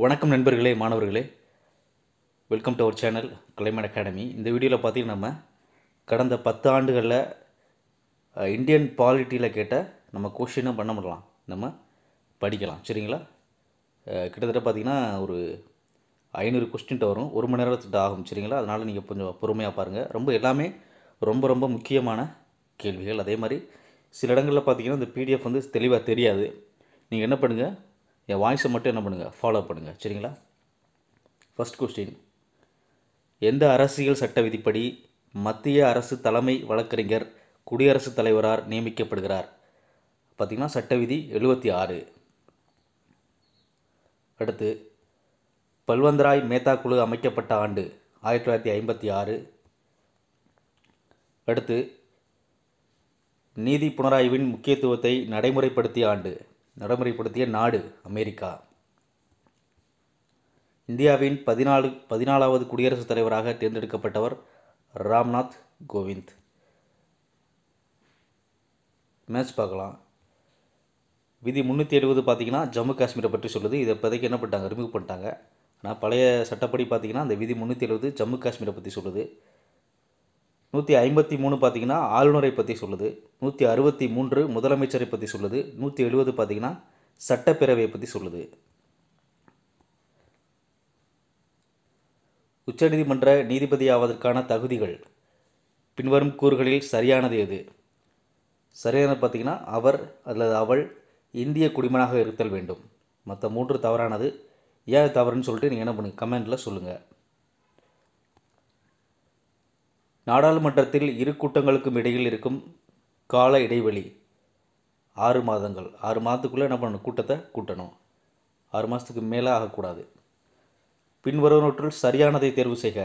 வணக்கம் நண்பர்களே மாணவர்களே welcome to our channel Climate Academy இந்த வீடியோவில் பார்த்தீங்கன்னா நம்ம கடந்த பத்து ஆண்டுகளில் இந்தியன் பாலிட்டியில் கேட்ட நம்ம கொஷினும் பண்ண முடியலாம் நம்ம படிக்கலாம் சரிங்களா கிட்டத்தட்ட பார்த்திங்கன்னா ஒரு ஐநூறு கொஸ்டின்ட்டு வரும் ஒரு மணி நேரத்துக்கு ஆகும் சரிங்களா அதனால் நீங்கள் கொஞ்சம் பொறுமையாக பாருங்கள் ரொம்ப எல்லாமே ரொம்ப ரொம்ப முக்கியமான கேள்விகள் அதே மாதிரி சில இடங்களில் பார்த்திங்கன்னா இந்த பிடிஎஃப் வந்து தெளிவாக தெரியாது நீங்கள் என்ன பண்ணுங்கள் என் வாய்ஸை மட்டும் என்ன பண்ணுங்கள் ஃபாலோ பண்ணுங்கள் சரிங்களா ஃபஸ்ட் கொஸ்டின் எந்த அரசியல் சட்ட விதிப்படி மத்திய அரசு தலைமை வழக்கறிஞர் குடியரசுத் தலைவரார் நியமிக்கப்படுகிறார் பார்த்திங்கன்னா சட்ட விதி எழுபத்தி ஆறு அடுத்து பல்வந்தராய் மேத்தா குழு அமைக்கப்பட்ட ஆண்டு ஆயிரத்தி தொள்ளாயிரத்தி ஐம்பத்தி ஆறு அடுத்து நீதி புனராய்வின் முக்கியத்துவத்தை நடைமுறைப்படுத்திய ஆண்டு நடைமுறைப்படுத்திய நாடு அமெரிக்கா இந்தியாவின் பதினாலு பதினாலாவது குடியரசுத் தலைவராக தேர்ந்தெடுக்கப்பட்டவர் ராம்நாத் கோவிந்த் மேட்ச் பார்க்கலாம் விதி முந்நூற்றி எழுபது பார்த்தீங்கன்னா ஜம்மு காஷ்மீரை பற்றி சொல்லுது இதை இப்போதைக்கு என்ன பண்ணிட்டாங்க அறிமுகப்பட்டாங்க ஆனால் பழைய சட்டப்படி பார்த்தீங்கன்னா அந்த விதி முந்நூற்றி எழுபது ஜம்மு காஷ்மீரை பற்றி சொல்லுது நூற்றி ஐம்பத்தி மூணு பார்த்திங்கன்னா ஆளுநரை பற்றி சொல்லுது நூற்றி அறுபத்தி மூன்று முதலமைச்சரை பற்றி சொல்லுது நூற்றி எழுபது பார்த்திங்கன்னா சட்டப்பேரவையை பற்றி சொல்லுது உச்சநீதிமன்ற நீதிபதியாவதற்கான தகுதிகள் பின்வரும் கூறுகளில் சரியானது எது சரியானது பார்த்திங்கன்னா அவர் அல்லது அவள் இந்திய குடிமனாக இருத்தல் வேண்டும் மற்ற மூன்று தவறானது ஏன் தவறுன்னு சொல்லிட்டு நீங்கள் என்ன பண்ணுங்கள் கமெண்ட்டில் சொல்லுங்கள் நாடாளுமன்றத்தில் இரு கூட்டங்களுக்கும் இடையில் இருக்கும் கால இடைவெளி ஆறு மாதங்கள் ஆறு மாதத்துக்குள்ளே என்ன பண்ணணும் கூட்டத்தை கூட்டணும் ஆறு மாதத்துக்கு மேலே ஆகக்கூடாது பின்வருவனவற்றுள் சரியானதை தேர்வு செய்க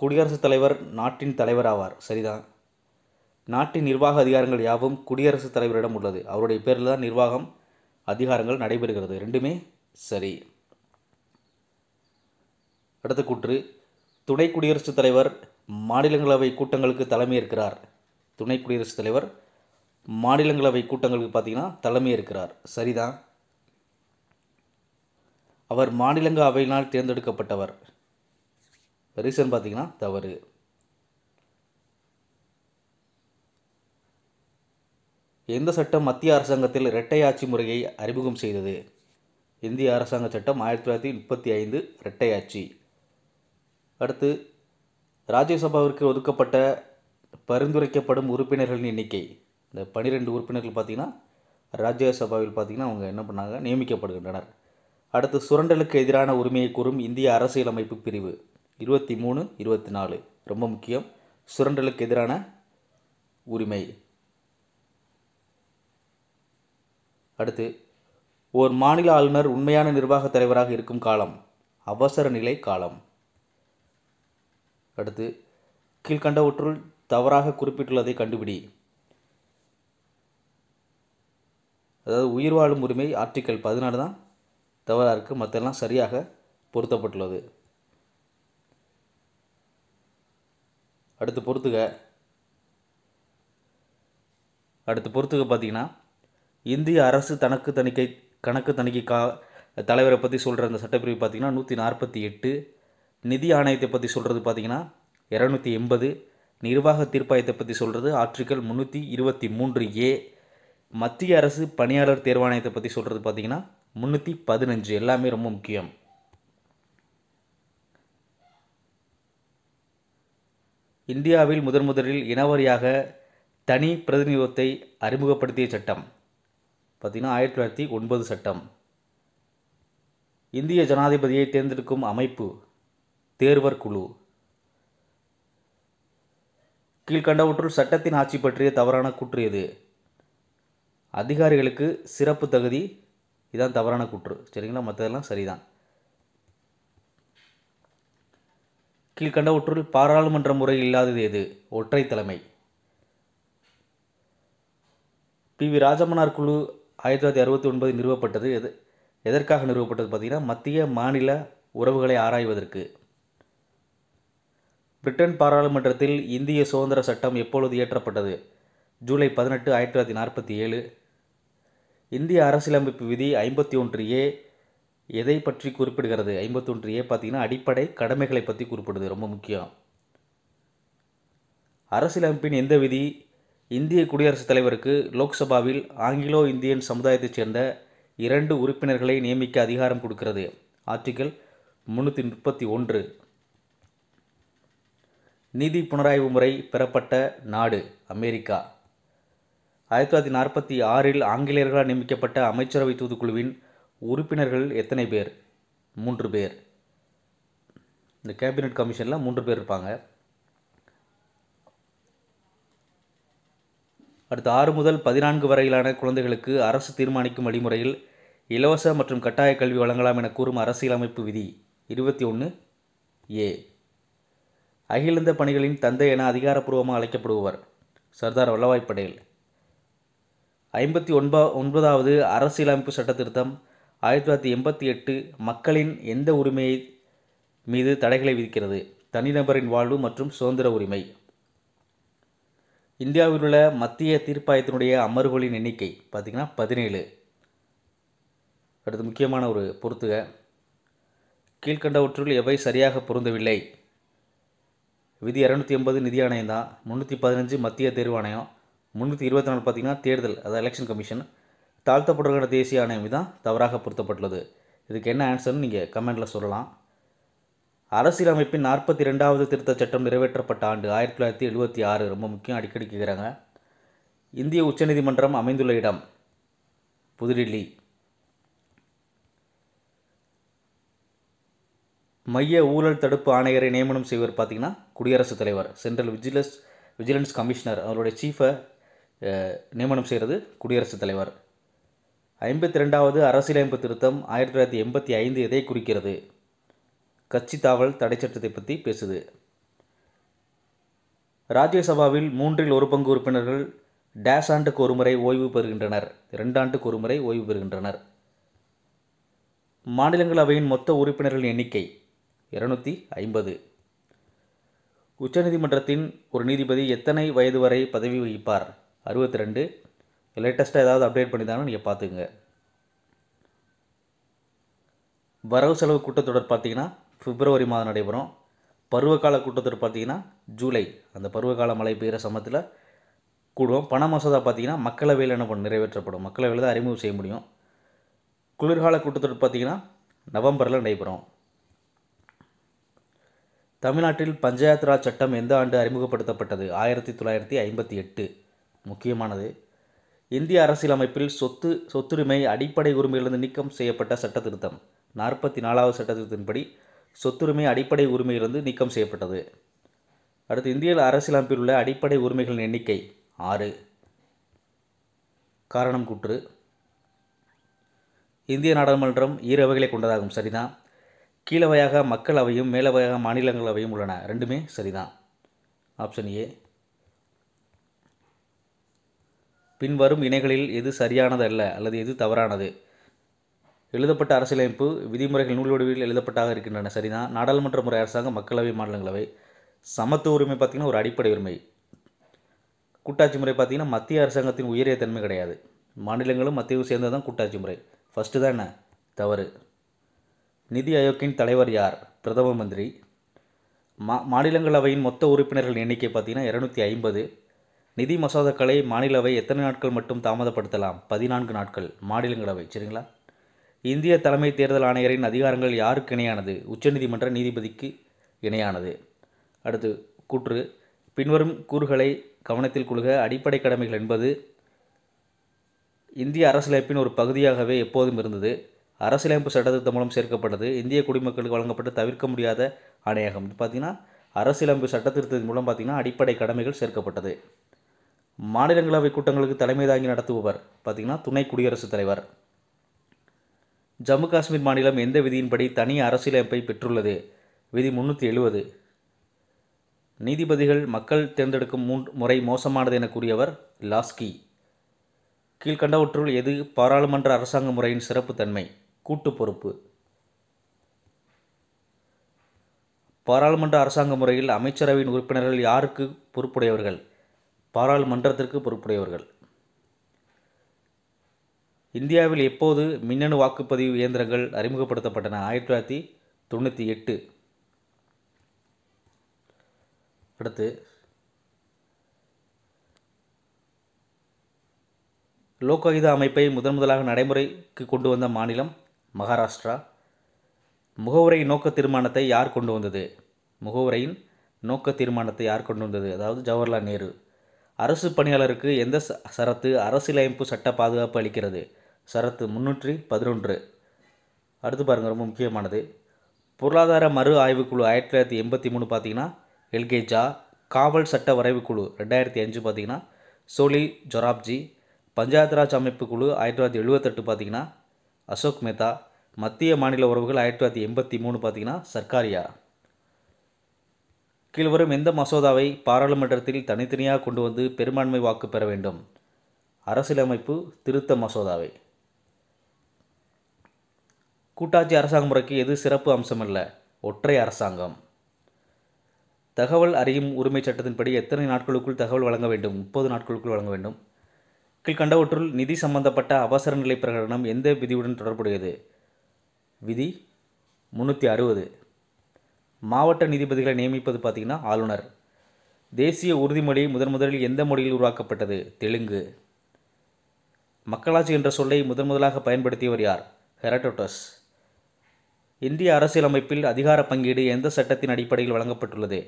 குடியரசுத் தலைவர் நாட்டின் தலைவர் ஆவார் சரிதான் நாட்டின் நிர்வாக அதிகாரங்கள் யாவும் குடியரசுத் தலைவரிடம் உள்ளது அவருடைய பேரில் தான் நிர்வாகம் அதிகாரங்கள் நடைபெறுகிறது ரெண்டுமே சரி அடுத்த கூற்று துணை குடியரசுத் தலைவர் மாநிலங்களவை கூட்டங்களுக்கு தலைமையேற்கிறார் துணை குடியரசுத் தலைவர் மாநிலங்களவை கூட்டங்களுக்கு தலைமை தலைமையேற்கிறார் சரிதான் அவர் மாநிலங்க அவையினால் தேர்ந்தெடுக்கப்பட்டவர் ரீசன் பார்த்தீங்கன்னா தவறு எந்த சட்டம் மத்திய அரசாங்கத்தில் இரட்டை ஆட்சி முறையை அறிமுகம் செய்தது இந்திய அரசாங்க சட்டம் ஆயிரத்தி தொள்ளாயிரத்தி முப்பத்தி ஐந்து இரட்டை ஆட்சி அடுத்து ராஜ்யசபாவிற்கு ஒதுக்கப்பட்ட பரிந்துரைக்கப்படும் உறுப்பினர்களின் எண்ணிக்கை இந்த பனிரெண்டு உறுப்பினர்கள் பார்த்திங்கன்னா ராஜ்யசபாவில் பார்த்திங்கன்னா அவங்க என்ன பண்ணாங்க நியமிக்கப்படுகின்றனர் அடுத்து சுரண்டலுக்கு எதிரான உரிமையை கூறும் இந்திய அரசியலமைப்பு பிரிவு இருபத்தி மூணு இருபத்தி நாலு ரொம்ப முக்கியம் சுரண்டலுக்கு எதிரான உரிமை அடுத்து ஓர் மாநில ஆளுநர் உண்மையான நிர்வாகத் தலைவராக இருக்கும் காலம் அவசர நிலை காலம் அடுத்து கீழ்கண்டவற்றுள் தவறாக குறிப்பிட்டுள்ளதை கண்டுபிடி அதாவது உயிர் வாழும் உரிமை ஆர்டிக்கல் பதினாலு தான் தவறாக இருக்குது மற்றெல்லாம் சரியாக பொருத்தப்பட்டுள்ளது அடுத்து பொறுத்துக அடுத்து பொறுத்துக பார்த்தீங்கன்னா இந்திய அரசு தனக்கு தணிக்கை கணக்கு தணிக்கை கா தலைவரை பற்றி சொல்கிற அந்த சட்டப்பிரிவு பார்த்திங்கன்னா நூற்றி நாற்பத்தி எட்டு நிதி ஆணையத்தை பற்றி சொல்கிறது பார்த்திங்கன்னா இரநூத்தி எண்பது நிர்வாக தீர்ப்பாயத்தை பற்றி சொல்கிறது ஆர்டிக்கல் முந்நூற்றி இருபத்தி மூன்று ஏ மத்திய அரசு பணியாளர் தேர்வாணையத்தை பற்றி சொல்கிறது பார்த்திங்கன்னா முந்நூற்றி பதினஞ்சு எல்லாமே ரொம்ப முக்கியம் இந்தியாவில் முதன் முதலில் இனவரியாக தனி பிரதிநிதித்துவத்தை அறிமுகப்படுத்திய சட்டம் பார்த்திங்கன்னா ஆயிரத்தி தொள்ளாயிரத்தி ஒன்பது சட்டம் இந்திய ஜனாதிபதியை தேர்ந்தெடுக்கும் அமைப்பு தேர்வர் குழு கீழ்கண்டவற்றுள் சட்டத்தின் ஆட்சி பற்றிய தவறான குற்று எது அதிகாரிகளுக்கு சிறப்பு தகுதி இதான் தவறான குற்று சரிங்களா மற்றதெல்லாம் சரிதான் கீழ்கண்டவற்றுள் பாராளுமன்ற முறை இல்லாதது எது ஒற்றை தலைமை பி வி ராஜமன்னார் குழு ஆயிரத்தி தொள்ளாயிரத்தி அறுபத்தி ஒன்பது நிறுவப்பட்டது எது எதற்காக நிறுவப்பட்டது பார்த்திங்கன்னா மத்திய மாநில உறவுகளை ஆராய்வதற்கு பிரிட்டன் பாராளுமன்றத்தில் இந்திய சுதந்திர சட்டம் எப்பொழுது இயற்றப்பட்டது ஜூலை பதினெட்டு ஆயிரத்தி தொள்ளாயிரத்தி நாற்பத்தி ஏழு இந்திய அரசியலமைப்பு விதி ஐம்பத்தி ஒன்று ஏ எதை பற்றி குறிப்பிடுகிறது ஐம்பத்தி ஒன்று ஏ பார்த்தீங்கன்னா அடிப்படை கடமைகளை பற்றி குறிப்பிடுது ரொம்ப முக்கியம் அரசியலமைப்பின் எந்த விதி இந்திய குடியரசுத் தலைவருக்கு லோக்சபாவில் ஆங்கிலோ இந்தியன் சமுதாயத்தைச் சேர்ந்த இரண்டு உறுப்பினர்களை நியமிக்க அதிகாரம் கொடுக்கிறது ஆர்டிக்கல் முன்னூற்றி முப்பத்தி ஒன்று நிதி புனராய்வு முறை பெறப்பட்ட நாடு அமெரிக்கா ஆயிரத்தி தொள்ளாயிரத்தி நாற்பத்தி ஆறில் ஆங்கிலேயர்களால் நியமிக்கப்பட்ட அமைச்சரவை தூதுக்குழுவின் உறுப்பினர்கள் எத்தனை பேர் மூன்று பேர் இந்த கேபினட் கமிஷனில் மூன்று பேர் இருப்பாங்க அடுத்து ஆறு முதல் பதினான்கு வரையிலான குழந்தைகளுக்கு அரசு தீர்மானிக்கும் வழிமுறையில் இலவச மற்றும் கட்டாய கல்வி வழங்கலாம் என கூறும் அரசியலமைப்பு விதி இருபத்தி ஒன்று ஏ அகிலிந்த பணிகளின் தந்தை என அதிகாரப்பூர்வமாக அழைக்கப்படுபவர் சர்தார் வல்லபாய் பட்டேல் ஐம்பத்தி ஒன்பா ஒன்பதாவது அரசியலமைப்பு சட்ட திருத்தம் ஆயிரத்தி தொள்ளாயிரத்தி எண்பத்தி எட்டு மக்களின் எந்த உரிமையை மீது தடைகளை விதிக்கிறது தனிநபரின் வாழ்வு மற்றும் சுதந்திர உரிமை இந்தியாவில் உள்ள மத்திய தீர்ப்பாயத்தினுடைய அமர்வுகளின் எண்ணிக்கை பார்த்திங்கன்னா பதினேழு அடுத்து முக்கியமான ஒரு பொறுத்துக கீழ்கண்டவற்றுள் எவை சரியாக பொருந்தவில்லை விதி இரநூத்தி எண்பது நிதி ஆணையம் தான் முந்நூற்றி பதினஞ்சு மத்திய தேர்வாணையம் முந்நூற்றி இருபத்தி நாலு பார்த்திங்கன்னா தேர்தல் அதாவது எலெக்ஷன் கமிஷன் தாழ்த்தப்பட்டவர்களான தேசிய ஆணையம் தான் தவறாக பொருத்தப்பட்டுள்ளது இதுக்கு என்ன ஆன்சர்னு நீங்கள் கமெண்ட்டில் சொல்லலாம் அரசியலமைப்பின் நாற்பத்தி ரெண்டாவது திருத்த சட்டம் நிறைவேற்றப்பட்ட ஆண்டு ஆயிரத்தி தொள்ளாயிரத்தி எழுபத்தி ஆறு ரொம்ப முக்கியம் அடிக்கடி கேட்குறாங்க இந்திய உச்சநீதிமன்றம் அமைந்துள்ள இடம் புதுடில்லி மைய ஊழல் தடுப்பு ஆணையரை நியமனம் செய்வர் பார்த்திங்கன்னா குடியரசுத் தலைவர் சென்ட்ரல் விஜிலன்ஸ் விஜிலன்ஸ் கமிஷனர் அவருடைய சீஃபை நியமனம் செய்கிறது குடியரசுத் தலைவர் ஐம்பத்தி ரெண்டாவது அரசியலமைப்பு திருத்தம் ஆயிரத்தி தொள்ளாயிரத்தி எண்பத்தி ஐந்து எதை குறிக்கிறது கட்சி தாவல் தடை சட்டத்தை பற்றி பேசுது ராஜ்யசபாவில் மூன்றில் ஒரு பங்கு உறுப்பினர்கள் டேஷ் ஆண்டுக்கு ஒருமுறை ஓய்வு பெறுகின்றனர் ரெண்டாண்டுக்கு ஒருமுறை ஓய்வு பெறுகின்றனர் மாநிலங்களவையின் மொத்த உறுப்பினர்களின் எண்ணிக்கை இருநூற்றி ஐம்பது உச்சநீதிமன்றத்தின் ஒரு நீதிபதி எத்தனை வயது வரை பதவி வகிப்பார் அறுபத்தி ரெண்டு லேட்டஸ்ட்டாக ஏதாவது அப்டேட் பண்ணிதாங்கன்னு நீங்கள் பார்த்துக்குங்க வரவு செலவு கூட்டத்தொடர் பார்த்திங்கன்னா பிப்ரவரி மாதம் நடைபெறும் பருவகால கூட்டத்தொடர் பார்த்திங்கன்னா ஜூலை அந்த பருவகால மழை பெய்கிற சமயத்தில் கூடுவோம் பண மசோதா பார்த்திங்கன்னா மக்களவையில் என்ன பண்ண நிறைவேற்றப்படும் மக்களவையில் தான் அறிமுகம் செய்ய முடியும் குளிர்கால கூட்டத்தொடர் பார்த்திங்கன்னா நவம்பரில் நடைபெறும் தமிழ்நாட்டில் பஞ்சாயத் ராஜ் சட்டம் எந்த ஆண்டு அறிமுகப்படுத்தப்பட்டது ஆயிரத்தி தொள்ளாயிரத்தி ஐம்பத்தி எட்டு முக்கியமானது இந்திய அரசியலமைப்பில் சொத்து சொத்துரிமை அடிப்படை உரிமையிலிருந்து நீக்கம் செய்யப்பட்ட சட்ட திருத்தம் நாற்பத்தி நாலாவது சட்ட திருத்தத்தின்படி சொத்துரிமை அடிப்படை உரிமையிலிருந்து நீக்கம் செய்யப்பட்டது அடுத்து இந்திய அரசியலமைப்பில் உள்ள அடிப்படை உரிமைகளின் எண்ணிக்கை ஆறு காரணம் கூற்று இந்திய நாடாளுமன்றம் ஈரவைகளை கொண்டதாகும் சரிதான் கீழவையாக மக்களவையும் மேலவையாக மாநிலங்களவையும் உள்ளன ரெண்டுமே சரிதான் ஆப்ஷன் ஏ பின்வரும் இணைகளில் எது சரியானது அல்ல அல்லது எது தவறானது எழுதப்பட்ட அரசியலமைப்பு விதிமுறைகள் நூல் வடிவில் எழுதப்பட்டாக இருக்கின்றன சரிதான் நாடாளுமன்ற முறை அரசாங்கம் மக்களவை மாநிலங்களவை சமத்துவ உரிமை பார்த்திங்கன்னா ஒரு அடிப்படை உரிமை கூட்டாட்சி முறை பார்த்திங்கன்னா மத்திய அரசாங்கத்தின் உயரிய தன்மை கிடையாது மாநிலங்களும் மத்தியவும் சேர்ந்தது தான் கூட்டாட்சி முறை ஃபஸ்ட்டு தான் என்ன தவறு நிதி ஆயோக்கின் தலைவர் யார் பிரதம மந்திரி மா மாநிலங்களவையின் மொத்த உறுப்பினர்கள் எண்ணிக்கை பார்த்தீங்கன்னா இரநூத்தி ஐம்பது நிதி மசோதாக்களை மாநிலவை எத்தனை நாட்கள் மட்டும் தாமதப்படுத்தலாம் பதினான்கு நாட்கள் மாநிலங்களவை சரிங்களா இந்திய தலைமை தேர்தல் ஆணையரின் அதிகாரங்கள் யாருக்கு இணையானது உச்சநீதிமன்ற நீதிபதிக்கு இணையானது அடுத்து கூற்று பின்வரும் கூறுகளை கவனத்தில் கொள்க அடிப்படை கடமைகள் என்பது இந்திய அரசியலமைப்பின் ஒரு பகுதியாகவே எப்போதும் இருந்தது அரசியலமைப்பு சட்டத்திருத்தம் மூலம் சேர்க்கப்பட்டது இந்திய குடிமக்களுக்கு வழங்கப்பட்ட தவிர்க்க முடியாத ஆணையகம் பார்த்திங்கன்னா அரசியலமைப்பு சட்டத்திருத்தத்தின் மூலம் பார்த்திங்கன்னா அடிப்படை கடமைகள் சேர்க்கப்பட்டது மாநிலங்களவை கூட்டங்களுக்கு தலைமை தாங்கி நடத்துபவர் பார்த்திங்கன்னா துணை குடியரசுத் தலைவர் ஜம்மு காஷ்மீர் மாநிலம் எந்த விதியின்படி தனி அரசியலமைப்பை பெற்றுள்ளது விதி முந்நூற்றி எழுபது நீதிபதிகள் மக்கள் தேர்ந்தெடுக்கும் மூன் முறை மோசமானது என கூறியவர் லாஸ்கி கீழ்கண்டவற்றுள் எது பாராளுமன்ற அரசாங்க முறையின் சிறப்புத்தன்மை கூட்டு பொறுப்பு பாராளுமன்ற அரசாங்க முறையில் அமைச்சரவையின் உறுப்பினர்கள் யாருக்கு பொறுப்புடையவர்கள் பாராளுமன்றத்திற்கு பொறுப்புடையவர்கள் இந்தியாவில் எப்போது மின்னணு வாக்குப்பதிவு இயந்திரங்கள் அறிமுகப்படுத்தப்பட்டன ஆயிரத்தி தொள்ளாயிரத்தி தொண்ணூற்றி எட்டு அடுத்து லோக்காயுதா அமைப்பை முதன் முதலாக நடைமுறைக்கு கொண்டு வந்த மாநிலம் மகாராஷ்டிரா முகவுரை நோக்க தீர்மானத்தை யார் கொண்டு வந்தது முகவுரையின் நோக்க தீர்மானத்தை யார் கொண்டு வந்தது அதாவது ஜவஹர்லால் நேரு அரசு பணியாளருக்கு எந்த சரத்து அரசியலமைப்பு சட்ட பாதுகாப்பு அளிக்கிறது சரத்து முன்னூற்றி பதினொன்று அடுத்து பாருங்கள் ரொம்ப முக்கியமானது பொருளாதார மறு ஆய்வுக்குழு ஆயிரத்தி தொள்ளாயிரத்தி எண்பத்தி மூணு பார்த்தீங்கன்னா எல்கேஜா காவல் சட்ட வரைவுக்குழு ரெண்டாயிரத்தி அஞ்சு பார்த்தீங்கன்னா சோலி ஜொராப்ஜி பஞ்சாயத் ராஜ் அமைப்பு குழு ஆயிரத்தி தொள்ளாயிரத்தி எழுபத்தெட்டு பார்த்தீங்கன்னா அசோக் மேத்தா மத்திய மாநில உறவுகள் ஆயிரத்தி தொள்ளாயிரத்தி எண்பத்தி மூணு பார்த்தீங்கன்னா சர்க்காரியா கீழ்வரும் எந்த மசோதாவை பாராளுமன்றத்தில் தனித்தனியாக கொண்டு வந்து பெரும்பான்மை வாக்கு பெற வேண்டும் அரசியலமைப்பு திருத்த மசோதாவை கூட்டாட்சி அரசாங்க முறைக்கு எது சிறப்பு அம்சமல்ல ஒற்றை அரசாங்கம் தகவல் அறியும் உரிமை சட்டத்தின்படி எத்தனை நாட்களுக்குள் தகவல் வழங்க வேண்டும் முப்பது நாட்களுக்குள் வழங்க வேண்டும் கீழ்கண்டவற்றுள் நிதி சம்பந்தப்பட்ட அவசர நிலை பிரகடனம் எந்த விதியுடன் தொடர்புடையது விதி முந்நூற்றி அறுபது மாவட்ட நீதிபதிகளை நியமிப்பது பார்த்திங்கன்னா ஆளுநர் தேசிய உறுதிமொழி முதன் முதலில் எந்த மொழியில் உருவாக்கப்பட்டது தெலுங்கு மக்களாட்சி என்ற சொல்லை முதன் முதலாக பயன்படுத்தியவர் யார் ஹெரடோட்டஸ் இந்திய அரசியலமைப்பில் அதிகார பங்கீடு எந்த சட்டத்தின் அடிப்படையில் வழங்கப்பட்டுள்ளது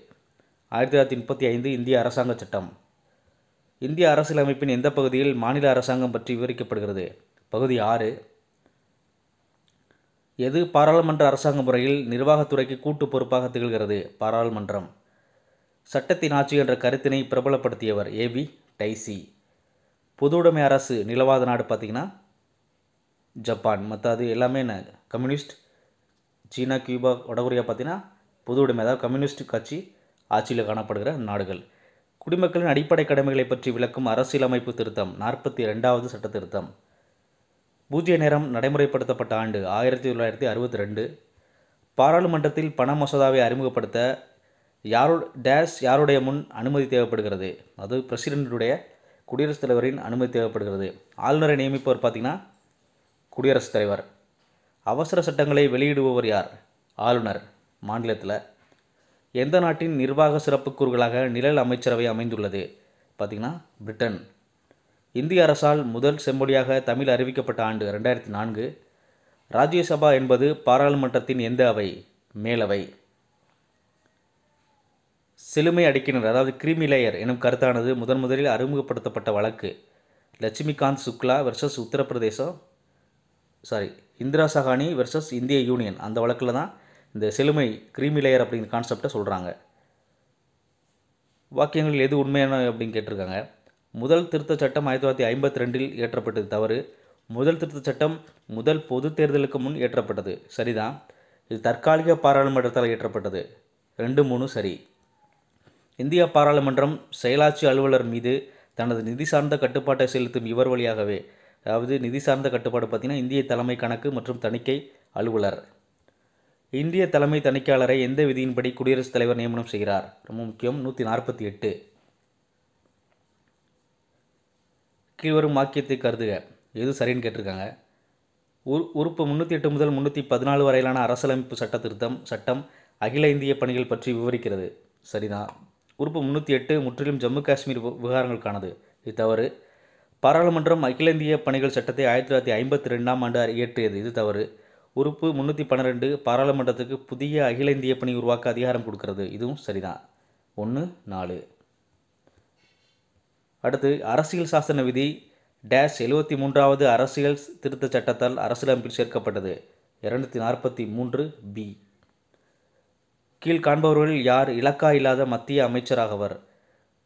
ஆயிரத்தி தொள்ளாயிரத்தி முப்பத்தி ஐந்து இந்திய அரசாங்க சட்டம் இந்திய அரசியலமைப்பின் எந்த பகுதியில் மாநில அரசாங்கம் பற்றி விவரிக்கப்படுகிறது பகுதி ஆறு எது பாராளுமன்ற அரசாங்க முறையில் நிர்வாகத்துறைக்கு கூட்டு பொறுப்பாக திகழ்கிறது பாராளுமன்றம் சட்டத்தின் ஆட்சி என்ற கருத்தினை பிரபலப்படுத்தியவர் ஏபி டைசி பொதுவுடைமை அரசு நிலவாத நாடு பார்த்திங்கன்னா ஜப்பான் மற்ற அது எல்லாமே என்ன கம்யூனிஸ்ட் சீனா கியூபா வடகொரியா பார்த்தீங்கன்னா பொது உடைமை அதாவது கம்யூனிஸ்ட் கட்சி ஆட்சியில் காணப்படுகிற நாடுகள் குடிமக்களின் அடிப்படை கடமைகளை பற்றி விளக்கும் அரசியலமைப்பு திருத்தம் நாற்பத்தி ரெண்டாவது சட்ட திருத்தம் பூஜ்ய நேரம் நடைமுறைப்படுத்தப்பட்ட ஆண்டு ஆயிரத்தி தொள்ளாயிரத்தி அறுபத்தி ரெண்டு பாராளுமன்றத்தில் பண மசோதாவை அறிமுகப்படுத்த யாரோ டேஷ் யாருடைய முன் அனுமதி தேவைப்படுகிறது அது பிரசிடெண்ட்டுடைய குடியரசுத் தலைவரின் அனுமதி தேவைப்படுகிறது ஆளுநரை நியமிப்பவர் பார்த்திங்கன்னா குடியரசுத் தலைவர் அவசர சட்டங்களை வெளியிடுபவர் யார் ஆளுநர் மாநிலத்தில் எந்த நாட்டின் நிர்வாக சிறப்புக்கூறுகளாக நிழல் அமைச்சரவை அமைந்துள்ளது பார்த்திங்கன்னா பிரிட்டன் இந்திய அரசால் முதல் செம்மொழியாக தமிழ் அறிவிக்கப்பட்ட ஆண்டு ரெண்டாயிரத்தி நான்கு ராஜ்யசபா என்பது பாராளுமன்றத்தின் எந்த அவை மேலவை சிலுமை அடிக்கினர் அதாவது கிரிமிலேயர் எனும் கருத்தானது முதன் முதலில் அறிமுகப்படுத்தப்பட்ட வழக்கு லட்சுமிகாந்த் சுக்லா வெர்சஸ் உத்தரப்பிரதேசம் சாரி இந்திரா சஹானி வெர்சஸ் இந்திய யூனியன் அந்த வழக்கில் தான் இந்த சிலுமை கிரிமிலேயர் லேயர் அப்படிங்கிற கான்செப்டை சொல்கிறாங்க வாக்கியங்கள் எது உண்மையான அப்படின்னு கேட்டிருக்காங்க முதல் திருத்த சட்டம் ஆயிரத்தி தொள்ளாயிரத்தி ஐம்பத்தி ரெண்டில் ஏற்றப்பட்டது தவறு முதல் திருத்தச் சட்டம் முதல் பொது தேர்தலுக்கு முன் ஏற்றப்பட்டது சரிதான் இது தற்காலிக பாராளுமன்றத்தால் ஏற்றப்பட்டது ரெண்டு மூணு சரி இந்திய பாராளுமன்றம் செயலாட்சி அலுவலர் மீது தனது நிதி சார்ந்த கட்டுப்பாட்டை செலுத்தும் இவர் வழியாகவே அதாவது நிதி சார்ந்த கட்டுப்பாடு பார்த்திங்கன்னா இந்திய தலைமை கணக்கு மற்றும் தணிக்கை அலுவலர் இந்திய தலைமை தணிக்கையாளரை எந்த விதியின்படி குடியரசுத் தலைவர் நியமனம் செய்கிறார் ரொம்ப முக்கியம் நூற்றி நாற்பத்தி எட்டு கீழ்வரும் வாக்கியத்தை கருதுக எது சரின்னு கேட்டிருக்காங்க உரு உறுப்பு முந்நூற்றி எட்டு முதல் முந்நூற்றி பதினாலு வரையிலான அரசியலமைப்பு சட்ட திருத்தம் சட்டம் அகில இந்திய பணிகள் பற்றி விவரிக்கிறது சரிதான் உறுப்பு முந்நூற்றி எட்டு முற்றிலும் ஜம்மு காஷ்மீர் விவகாரங்களுக்கானது இது தவறு பாராளுமன்றம் அகில இந்திய பணிகள் சட்டத்தை ஆயிரத்தி தொள்ளாயிரத்தி ஐம்பத்தி ரெண்டாம் ஆண்டு இயற்றியது இது தவறு உறுப்பு முந்நூற்றி பன்னிரெண்டு பாராளுமன்றத்துக்கு புதிய அகில இந்திய பணி உருவாக்க அதிகாரம் கொடுக்கிறது இதுவும் சரிதான் ஒன்று நாலு அடுத்து அரசியல் சாசன விதி டேஷ் எழுபத்தி மூன்றாவது அரசியல் திருத்த சட்டத்தால் அரசியலமைப்பில் சேர்க்கப்பட்டது இரநூத்தி நாற்பத்தி மூன்று பி கீழ் காண்பவர்களில் யார் இலக்கா இல்லாத மத்திய அமைச்சராகவர்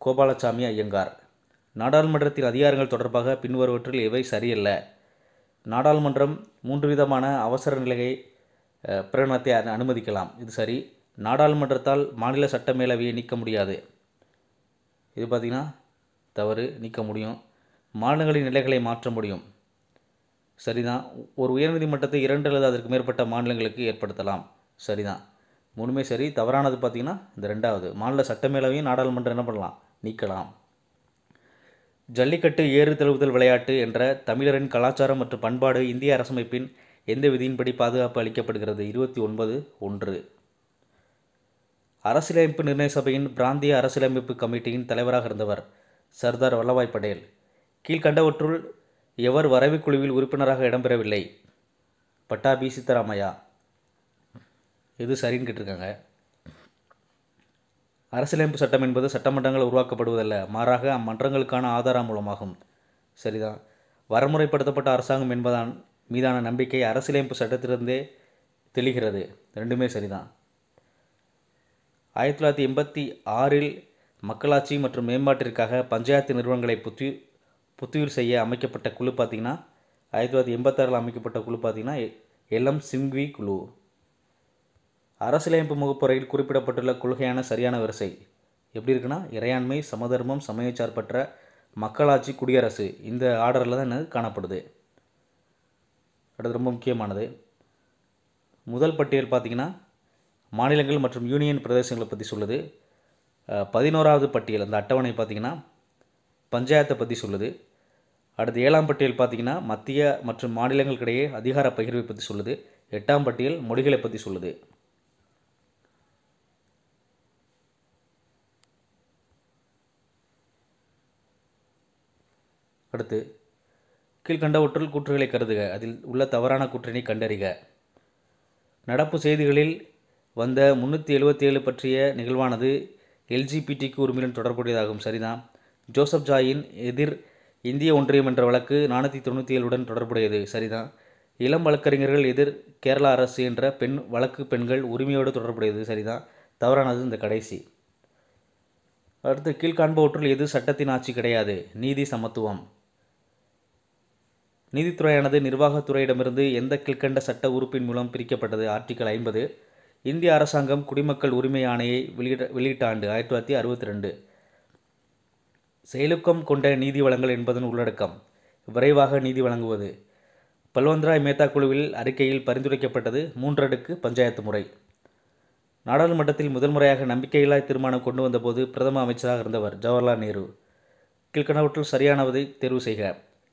கோபாலசாமி ஐயங்கார் நாடாளுமன்றத்தின் அதிகாரங்கள் தொடர்பாக பின்வருவற்றில் இவை சரியல்ல நாடாளுமன்றம் மூன்று விதமான அவசர நிலையை பிரகடனத்தை அனுமதிக்கலாம் இது சரி நாடாளுமன்றத்தால் மாநில சட்ட மேலவையை நீக்க முடியாது இது பார்த்திங்கன்னா தவறு நீக்க முடியும் மாநிலங்களின் நிலைகளை மாற்ற முடியும் சரிதான் ஒரு உயர்நீதிமன்றத்தை இரண்டு அல்லது அதற்கு மேற்பட்ட மாநிலங்களுக்கு ஏற்படுத்தலாம் சரிதான் முழுமை சரி தவறானது பார்த்திங்கன்னா இந்த ரெண்டாவது மாநில சட்டமேலவையும் நாடாளுமன்றம் என்ன பண்ணலாம் நீக்கலாம் ஜல்லிக்கட்டு ஏறு தழுவுதல் விளையாட்டு என்ற தமிழரின் கலாச்சாரம் மற்றும் பண்பாடு இந்திய அரசமைப்பின் எந்த விதியின்படி பாதுகாப்பு அளிக்கப்படுகிறது இருபத்தி ஒன்பது ஒன்று அரசியலமைப்பு நிர்ணய சபையின் பிராந்திய அரசியலமைப்பு கமிட்டியின் தலைவராக இருந்தவர் சர்தார் வல்லபாய் படேல் கீழ்கண்டவற்றுள் எவர் குழுவில் உறுப்பினராக இடம்பெறவில்லை பட்டாபி சித்தராமையா இது சரின்னு கேட்டிருக்காங்க அரசியலமைப்பு சட்டம் என்பது சட்டமன்றங்கள் உருவாக்கப்படுவதல்ல மாறாக அம்மன்றங்களுக்கான ஆதாரம் மூலமாகும் சரிதான் வரமுறைப்படுத்தப்பட்ட அரசாங்கம் என்பதான் மீதான நம்பிக்கை அரசியலமைப்பு சட்டத்திலிருந்தே தெளிகிறது ரெண்டுமே சரிதான் ஆயிரத்தி தொள்ளாயிரத்தி எண்பத்தி ஆறில் மக்களாட்சி மற்றும் மேம்பாட்டிற்காக பஞ்சாயத்து நிறுவனங்களை புத்து புத்துயிர் செய்ய அமைக்கப்பட்ட குழு பார்த்திங்கன்னா ஆயிரத்தி தொள்ளாயிரத்தி எண்பத்தாறில் அமைக்கப்பட்ட குழு பார்த்திங்கன்னா எல்எம் சிங்வி குழு அரசியலமைப்பு முகப்புறையில் குறிப்பிடப்பட்டுள்ள கொள்கையான சரியான வரிசை எப்படி இருக்குன்னா இறையாண்மை சமதர்மம் பற்ற மக்களாட்சி குடியரசு இந்த ஆர்டரில் தான் என்னது காணப்படுது அடுத்து ரொம்ப முக்கியமானது முதல் பட்டியல் பார்த்திங்கன்னா மாநிலங்கள் மற்றும் யூனியன் பிரதேசங்களை பற்றி சொல்லுது பதினோராவது பட்டியல் அந்த அட்டவணை பார்த்திங்கன்னா பஞ்சாயத்தை பற்றி சொல்லுது அடுத்து ஏழாம் பட்டியல் பார்த்திங்கன்னா மத்திய மற்றும் மாநிலங்களுக்கிடையே அதிகார பகிர்வை பற்றி சொல்லுது எட்டாம் பட்டியல் மொழிகளை பற்றி சொல்லுது அடுத்து கீழ்கண்டவற்றுள் கூற்றுகளை கருதுக அதில் உள்ள தவறான கூற்றினை கண்டறிக நடப்பு செய்திகளில் வந்த முந்நூற்றி எழுபத்தி ஏழு பற்றிய நிகழ்வானது எல்ஜிபிடிக்கு உரிமையுடன் தொடர்புடையதாகும் சரிதான் ஜோசப் ஜாயின் எதிர் இந்திய ஒன்றியம் என்ற வழக்கு நானூற்றி தொண்ணூற்றி ஏழுடன் தொடர்புடையது சரிதான் இளம் வழக்கறிஞர்கள் எதிர் கேரள அரசு என்ற பெண் வழக்கு பெண்கள் உரிமையோடு தொடர்புடையது சரிதான் தவறானது இந்த கடைசி அடுத்து கீழ்காண்பவற்றுள் எது சட்டத்தின் ஆட்சி கிடையாது நீதி சமத்துவம் நீதித்துறையானது நிர்வாகத்துறையிடமிருந்து எந்த கீழ்கண்ட சட்ட உறுப்பின் மூலம் பிரிக்கப்பட்டது ஆர்டிக்கல் ஐம்பது இந்திய அரசாங்கம் குடிமக்கள் உரிமை ஆணையை வெளியிட வெளியிட்ட ஆண்டு ஆயிரத்தி தொள்ளாயிரத்தி அறுபத்தி ரெண்டு செயலுக்கம் கொண்ட நீதி வழங்கல் என்பதன் உள்ளடக்கம் விரைவாக நீதி வழங்குவது பல்வந்தராய் மேத்தா குழுவில் அறிக்கையில் பரிந்துரைக்கப்பட்டது மூன்றடுக்கு பஞ்சாயத்து முறை நாடாளுமன்றத்தில் முதன்முறையாக நம்பிக்கையில்லா தீர்மானம் கொண்டு வந்தபோது பிரதம அமைச்சராக இருந்தவர் ஜவஹர்லால் நேரு கீழ்கணவற்றில் சரியானவதை தேர்வு செய்க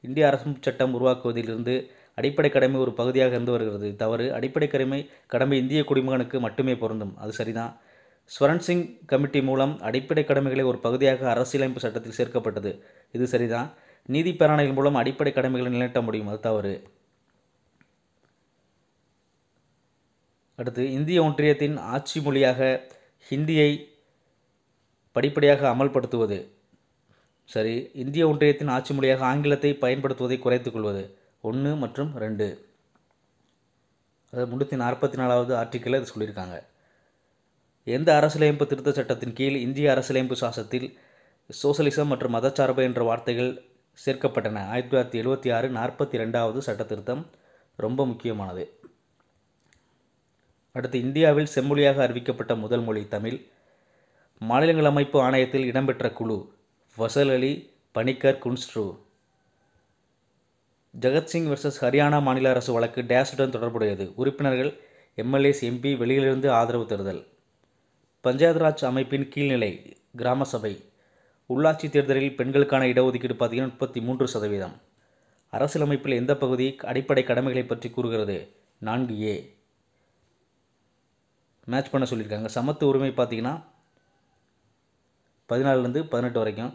இந்திய அரசு சட்டம் உருவாக்குவதிலிருந்து அடிப்படை கடமை ஒரு பகுதியாக இருந்து வருகிறது தவறு அடிப்படை கடமை கடமை இந்திய குடிமகனுக்கு மட்டுமே பொருந்தும் அது சரிதான் ஸ்வரன்சிங் சிங் கமிட்டி மூலம் அடிப்படை கடமைகளை ஒரு பகுதியாக அரசியலமைப்பு சட்டத்தில் சேர்க்கப்பட்டது இது சரிதான் நீதி பேரணைகள் மூலம் அடிப்படை கடமைகளை நிலைநட்ட முடியும் அது தவறு அடுத்து இந்திய ஒன்றியத்தின் ஆட்சி மொழியாக ஹிந்தியை படிப்படியாக அமல்படுத்துவது சரி இந்திய ஒன்றியத்தின் ஆட்சி மொழியாக ஆங்கிலத்தை பயன்படுத்துவதை குறைத்துக்கொள்வது ஒன்று மற்றும் ரெண்டு அதாவது முன்னூற்றி நாற்பத்தி நாலாவது ஆர்டிக்கிளில் இது சொல்லியிருக்காங்க எந்த அரசியலமைப்பு திருத்த சட்டத்தின் கீழ் இந்திய அரசியலமைப்பு சாசத்தில் சோசலிசம் மற்றும் மதச்சார்பு என்ற வார்த்தைகள் சேர்க்கப்பட்டன ஆயிரத்தி தொள்ளாயிரத்தி எழுபத்தி ஆறு நாற்பத்தி ரெண்டாவது சட்ட திருத்தம் ரொம்ப முக்கியமானது அடுத்து இந்தியாவில் செம்மொழியாக அறிவிக்கப்பட்ட முதல் மொழி தமிழ் மாநிலங்கள் அமைப்பு ஆணையத்தில் இடம்பெற்ற குழு வசல் அலி பணிக்கர் குன்ஸ்ட்ரூ ஜெகத்சிங் வெர்சஸ் ஹரியானா மாநில அரசு வழக்கு டேஸுடன் தொடர்புடையது உறுப்பினர்கள் எம்எல்ஏஸ் எம்பி வெளியிலிருந்து ஆதரவு தருதல் பஞ்சாயத் ராஜ் அமைப்பின் கீழ்நிலை கிராம சபை உள்ளாட்சி தேர்தலில் பெண்களுக்கான இடஒதுக்கீடு பார்த்தீங்கன்னா முப்பத்தி மூன்று சதவீதம் அரசியலமைப்பில் எந்த பகுதி அடிப்படை கடமைகளை பற்றி கூறுகிறது நான்கு ஏ மேட்ச் பண்ண சொல்லியிருக்காங்க சமத்துவ உரிமை பார்த்தீங்கன்னா பதினாலுலேருந்து பதினெட்டு வரைக்கும்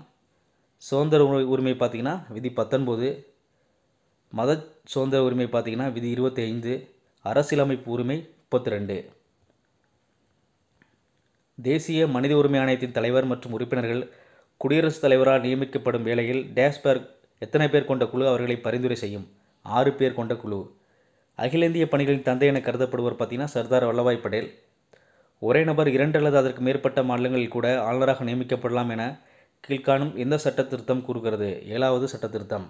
சுதந்திர உரிமை பார்த்தீங்கன்னா விதி பத்தொன்பது மத சுதந்திர உரிமை பார்த்திங்கன்னா விதி இருபத்தி ஐந்து அரசியலமைப்பு உரிமை முப்பத்தி ரெண்டு தேசிய மனித உரிமை ஆணையத்தின் தலைவர் மற்றும் உறுப்பினர்கள் குடியரசுத் தலைவரால் நியமிக்கப்படும் வேளையில் டேஸ்பர்க் எத்தனை பேர் கொண்ட குழு அவர்களை பரிந்துரை செய்யும் ஆறு பேர் கொண்ட குழு அகில இந்திய பணிகளின் தந்தை என கருதப்படுவர் பார்த்திங்கன்னா சர்தார் வல்லபாய் படேல் ஒரே நபர் இரண்டு அல்லது அதற்கு மேற்பட்ட மாநிலங்களில் கூட ஆளுநராக நியமிக்கப்படலாம் என கீழ்காணும் எந்த சட்ட திருத்தம் கூறுகிறது ஏழாவது சட்ட திருத்தம்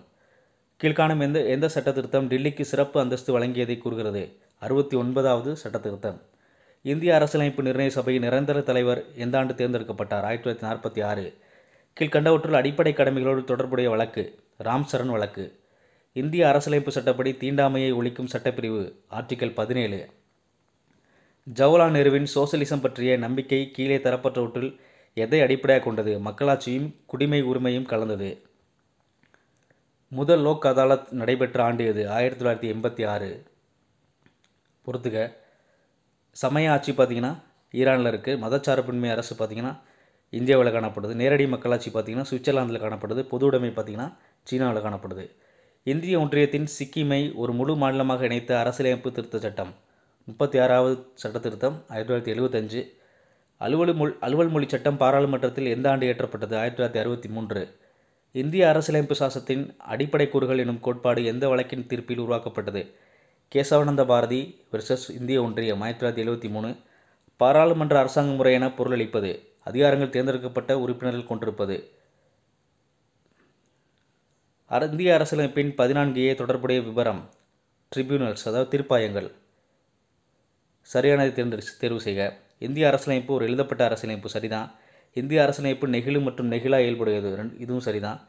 கீழ்காணும் எந்த எந்த சட்ட திருத்தம் டெல்லிக்கு சிறப்பு அந்தஸ்து வழங்கியதை கூறுகிறது அறுபத்தி ஒன்பதாவது சட்ட திருத்தம் இந்திய அரசியலமைப்பு நிர்ணய சபையின் நிரந்தர தலைவர் எந்த ஆண்டு தேர்ந்தெடுக்கப்பட்டார் ஆயிரத்தி தொள்ளாயிரத்தி நாற்பத்தி ஆறு கீழ்கண்டவற்றுள் அடிப்படை கடமைகளோடு தொடர்புடைய வழக்கு ராம் சரண் வழக்கு இந்திய அரசியலமைப்பு சட்டப்படி தீண்டாமையை ஒழிக்கும் சட்டப்பிரிவு ஆர்டிக்கல் பதினேழு ஜவஹர்லால் நேருவின் சோசலிசம் பற்றிய நம்பிக்கை கீழே தரப்பட்டவற்றில் எதை அடிப்படையாக கொண்டது மக்களாட்சியும் குடிமை உரிமையும் கலந்தது முதல் லோக் அதாலத் நடைபெற்ற ஆண்டு எது ஆயிரத்தி தொள்ளாயிரத்தி எண்பத்தி ஆறு பொறுத்துக்க சமய ஆட்சி பார்த்திங்கன்னா ஈரானில் இருக்குது மதச்சார்பின்மை அரசு பார்த்திங்கன்னா இந்தியாவில் காணப்படுது நேரடி மக்களாட்சி பார்த்திங்கன்னா சுவிட்சர்லாந்தில் காணப்படுது பொது உடைமை பார்த்திங்கன்னா சீனாவில் காணப்படுது இந்திய ஒன்றியத்தின் சிக்கிமை ஒரு முழு மாநிலமாக இணைத்த அரசியலமைப்பு திருத்த சட்டம் முப்பத்தி ஆறாவது சட்ட திருத்தம் ஆயிரத்தி தொள்ளாயிரத்தி எழுபத்தஞ்சு அலுவல் மொழி அலுவல் மொழி சட்டம் பாராளுமன்றத்தில் எந்த ஆண்டு ஏற்றப்பட்டது ஆயிரத்தி தொள்ளாயிரத்தி அறுபத்தி மூன்று இந்திய அரசியலமைப்பு சாசத்தின் அடிப்படை கூறுகள் எனும் கோட்பாடு எந்த வழக்கின் தீர்ப்பில் உருவாக்கப்பட்டது கேசவானந்த பாரதி வெர்சஸ் இந்திய ஒன்றியம் ஆயிரத்தி தொள்ளாயிரத்தி எழுபத்தி மூணு பாராளுமன்ற அரசாங்க முறை என பொருளளிப்பது அதிகாரங்கள் தேர்ந்தெடுக்கப்பட்ட உறுப்பினர்கள் கொண்டிருப்பது இந்திய அரசியலமைப்பின் பதினான்கு ஏ தொடர்புடைய விவரம் ட்ரிபியூனல்ஸ் அதாவது தீர்ப்பாயங்கள் சரியானதை தேர்ந்தெடு தேர்வு செய்க இந்திய அரசியலமைப்பு ஒரு எழுதப்பட்ட அரசியலமைப்பு சரிதான் இந்திய அரசியலமைப்பு நெகிழு மற்றும் நெகிழா இயல்புடையது இதுவும் சரிதான்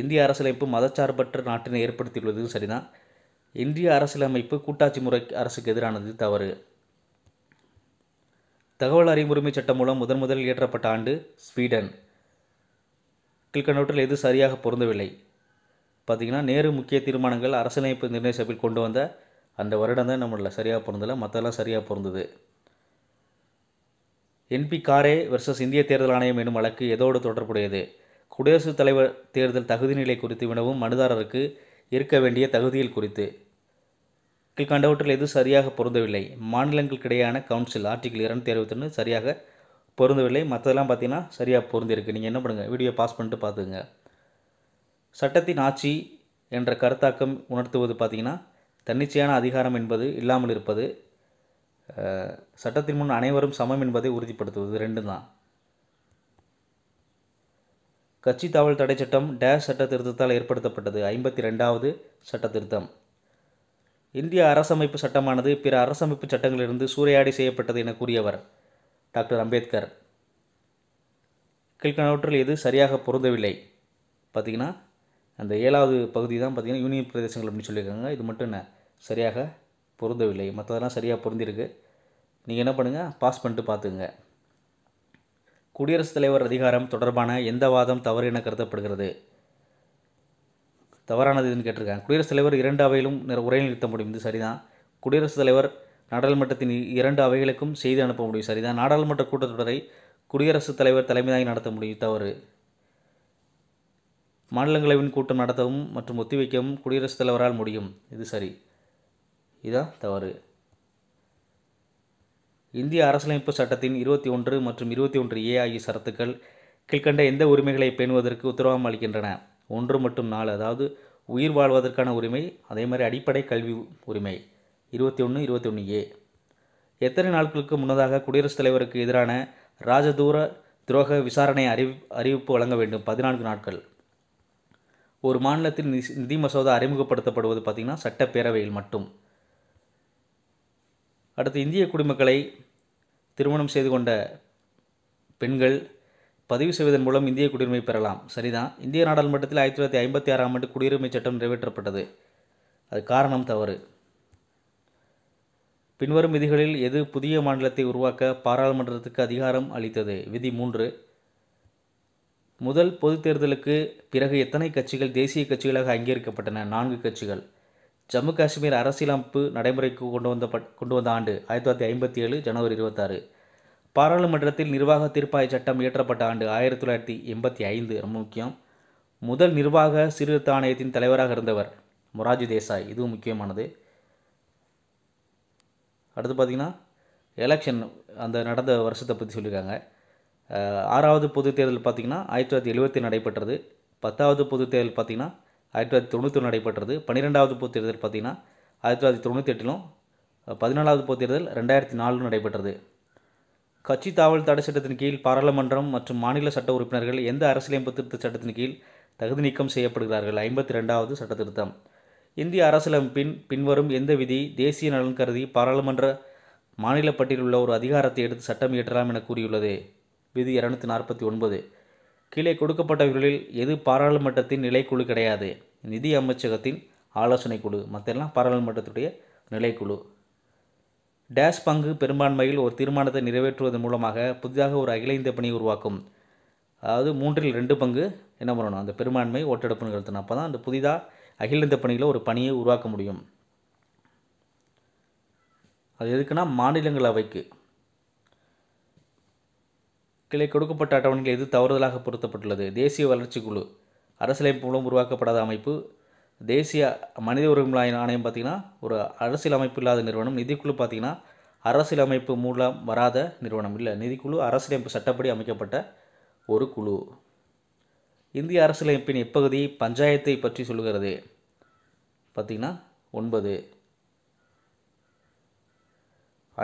இந்திய அரசியலமைப்பு மதச்சார்பற்ற நாட்டினை ஏற்படுத்தியுள்ளதும் சரிதான் இந்திய அரசியலமைப்பு கூட்டாட்சி முறை அரசுக்கு எதிரானது தவறு தகவல் அறிவுரிமை சட்டம் மூலம் முதன் முதலில் இயற்றப்பட்ட ஆண்டு ஸ்வீடன் கீழ்கண்டவற்றில் எது சரியாக பொருந்தவில்லை பார்த்திங்கன்னா நேரு முக்கிய தீர்மானங்கள் அரசியலமைப்பு நிர்ணய சபையில் கொண்டு வந்த அந்த வருடம் தான் நம்மளில் சரியாக பொருந்தலை மற்றெல்லாம் சரியாக பொருந்தது என்பி காரே வெர்சஸ் இந்திய தேர்தல் ஆணையம் என்னும் வழக்கு எதோடு தொடர்புடையது குடியரசுத் தலைவர் தேர்தல் தகுதி நிலை குறித்து வினவும் மனுதாரருக்கு இருக்க வேண்டிய தகுதியில் குறித்து கீழ்கண்டவற்றில் எது சரியாக பொருந்தவில்லை மாநிலங்களுக்கிடையான கவுன்சில் ஆர்டிகிள் இரநூத்தி அறுபத்தொன்று சரியாக பொருந்தவில்லை மற்றதெல்லாம் பார்த்தீங்கன்னா சரியாக பொருந்திருக்கு நீங்கள் என்ன பண்ணுங்கள் வீடியோ பாஸ் பண்ணிட்டு பார்த்துங்க சட்டத்தின் ஆட்சி என்ற கருத்தாக்கம் உணர்த்துவது பார்த்திங்கன்னா தன்னிச்சையான அதிகாரம் என்பது இல்லாமல் இருப்பது சட்டத்தின் முன் அனைவரும் சமம் என்பதை உறுதிப்படுத்துவது ரெண்டு தான் கட்சி தாவல் தடை சட்டம் டேஷ் சட்ட திருத்தத்தால் ஏற்படுத்தப்பட்டது ஐம்பத்தி ரெண்டாவது சட்ட திருத்தம் இந்திய அரசமைப்பு சட்டமானது பிற அரசமைப்பு சட்டங்களிலிருந்து சூறையாடி செய்யப்பட்டது என கூறியவர் டாக்டர் அம்பேத்கர் கீழ்கணவற்றில் எது சரியாக பொருந்தவில்லை பார்த்திங்கன்னா அந்த ஏழாவது பகுதி தான் பார்த்திங்கன்னா யூனியன் பிரதேசங்கள் அப்படின்னு சொல்லியிருக்காங்க இது மட்டும் என்ன சரியாக பொருந்தவில்லை மற்றதெல்லாம் சரியாக பொருந்திருக்கு நீங்கள் என்ன பண்ணுங்கள் பாஸ் பண்ணிட்டு பார்த்துங்க குடியரசுத் தலைவர் அதிகாரம் தொடர்பான எந்த வாதம் தவறு என கருதப்படுகிறது தவறானது இதுன்னு கேட்டிருக்காங்க குடியரசுத் தலைவர் இரண்டு அவையிலும் உரை நிறுத்த முடியும் இது சரிதான் குடியரசுத் தலைவர் நாடாளுமன்றத்தின் இரண்டு அவைகளுக்கும் செய்தி அனுப்ப முடியும் சரிதான் நாடாளுமன்ற கூட்டத்தொடரை குடியரசுத் தலைவர் தலைமையாகி நடத்த முடியும் தவறு மாநிலங்களவின் கூட்டம் நடத்தவும் மற்றும் ஒத்திவைக்கவும் குடியரசுத் தலைவரால் முடியும் இது சரி இதான் தவறு இந்திய அரசியலமைப்பு சட்டத்தின் இருபத்தி ஒன்று மற்றும் இருபத்தி ஒன்று ஏ ஆகிய சரத்துக்கள் கீழ்கண்ட எந்த உரிமைகளை பேணுவதற்கு உத்தரவாதம் அளிக்கின்றன ஒன்று மற்றும் நாலு அதாவது உயிர் வாழ்வதற்கான உரிமை அதே மாதிரி அடிப்படை கல்வி உரிமை இருபத்தி ஒன்று இருபத்தி ஒன்று ஏ எத்தனை நாட்களுக்கு முன்னதாக குடியரசுத் தலைவருக்கு எதிரான ராஜதூர துரோக விசாரணை அறிவி அறிவிப்பு வழங்க வேண்டும் பதினான்கு நாட்கள் ஒரு மாநிலத்தில் நிதி மசோதா அறிமுகப்படுத்தப்படுவது பார்த்திங்கன்னா சட்டப்பேரவையில் மட்டும் அடுத்து இந்திய குடிமக்களை திருமணம் செய்து கொண்ட பெண்கள் பதிவு செய்வதன் மூலம் இந்திய குடியுரிமை பெறலாம் சரிதான் இந்திய நாடாளுமன்றத்தில் ஆயிரத்தி தொள்ளாயிரத்தி ஐம்பத்தி ஆறாம் ஆண்டு குடியுரிமை சட்டம் நிறைவேற்றப்பட்டது அது காரணம் தவறு பின்வரும் விதிகளில் எது புதிய மாநிலத்தை உருவாக்க பாராளுமன்றத்துக்கு அதிகாரம் அளித்தது விதி மூன்று முதல் பொதுத் தேர்தலுக்கு பிறகு எத்தனை கட்சிகள் தேசிய கட்சிகளாக அங்கீகரிக்கப்பட்டன நான்கு கட்சிகள் ஜம்மு காஷ்மீர் அரசியலமைப்பு நடைமுறைக்கு கொண்டு வந்த கொண்டு வந்த ஆண்டு ஆயிரத்தி தொள்ளாயிரத்தி ஐம்பத்தி ஏழு ஜனவரி இருபத்தாறு பாராளுமன்றத்தில் நிர்வாக தீர்ப்பாய சட்டம் இயற்றப்பட்ட ஆண்டு ஆயிரத்தி தொள்ளாயிரத்தி எண்பத்தி ஐந்து ரொம்ப முக்கியம் முதல் நிர்வாக சீர்திருத்த ஆணையத்தின் தலைவராக இருந்தவர் மொராஜி தேசாய் இதுவும் முக்கியமானது அடுத்து பார்த்திங்கன்னா எலெக்ஷன் அந்த நடந்த வருஷத்தை பற்றி சொல்லியிருக்காங்க ஆறாவது பொது தேர்தல் பார்த்திங்கன்னா ஆயிரத்தி தொள்ளாயிரத்தி எழுபத்தி நடைபெற்றது பத்தாவது பொது தேர்தல் பார்த்திங்கன்னா ஆயிரத்தி தொள்ளாயிரத்தி தொண்ணூற்றி நடைபெற்றது பன்னிரெண்டாவது தேர்தல் பார்த்திங்கன்னா ஆயிரத்தி தொள்ளாயிரத்தி தொண்ணூற்றி எட்டிலும் பதினாலாவது பொதுத்தேர்தல் ரெண்டாயிரத்தி நாலு நடைபெற்றது கட்சி தாவல் தடை சட்டத்தின் கீழ் பாராளுமன்றம் மற்றும் மாநில சட்ட உறுப்பினர்கள் எந்த அரசியலமைப்பு திருத்த சட்டத்தின் கீழ் தகுதி நீக்கம் செய்யப்படுகிறார்கள் ஐம்பத்தி ரெண்டாவது சட்ட திருத்தம் இந்திய அரசியலமைப்பின் பின்வரும் எந்த விதி தேசிய நலன் கருதி பாராளுமன்ற மாநில பட்டியலில் உள்ள ஒரு அதிகாரத்தை எடுத்து சட்டம் இயற்றலாம் என கூறியுள்ளது விதி இரநூத்தி நாற்பத்தி ஒன்பது கீழே கொடுக்கப்பட்டவர்களில் எது பாராளுமன்றத்தின் நிலைக்குழு கிடையாது நிதி அமைச்சகத்தின் ஆலோசனை குழு மற்றெல்லாம் பாராளுமன்றத்துடைய நிலைக்குழு டேஷ் பங்கு பெரும்பான்மையில் ஒரு தீர்மானத்தை நிறைவேற்றுவதன் மூலமாக புதிதாக ஒரு அகில இந்திய பணி உருவாக்கும் அதாவது மூன்றில் ரெண்டு பங்கு என்ன பண்ணணும் அந்த பெரும்பான்மை ஓட்டெடுப்பு நிகழ்த்தணும் அப்போ தான் அந்த புதிதாக அகில இந்திய பணியில் ஒரு பணியை உருவாக்க முடியும் அது எதுக்குன்னா மாநிலங்களவைக்கு கீழே கொடுக்கப்பட்ட அட்டவணைகள் எது தவறுதலாக பொருத்தப்பட்டுள்ளது தேசிய வளர்ச்சி குழு அரசியலமைப்பு மூலம் உருவாக்கப்படாத அமைப்பு தேசிய மனித உரிமை ஆணையம் பார்த்திங்கன்னா ஒரு அரசியல் அமைப்பு இல்லாத நிறுவனம் நிதிக்குழு பார்த்திங்கன்னா அரசியலமைப்பு மூலம் வராத நிறுவனம் இல்லை நிதிக்குழு அரசியலமைப்பு சட்டப்படி அமைக்கப்பட்ட ஒரு குழு இந்திய அரசியலமைப்பின் இப்பகுதி பஞ்சாயத்தை பற்றி சொல்கிறது பார்த்திங்கன்னா ஒன்பது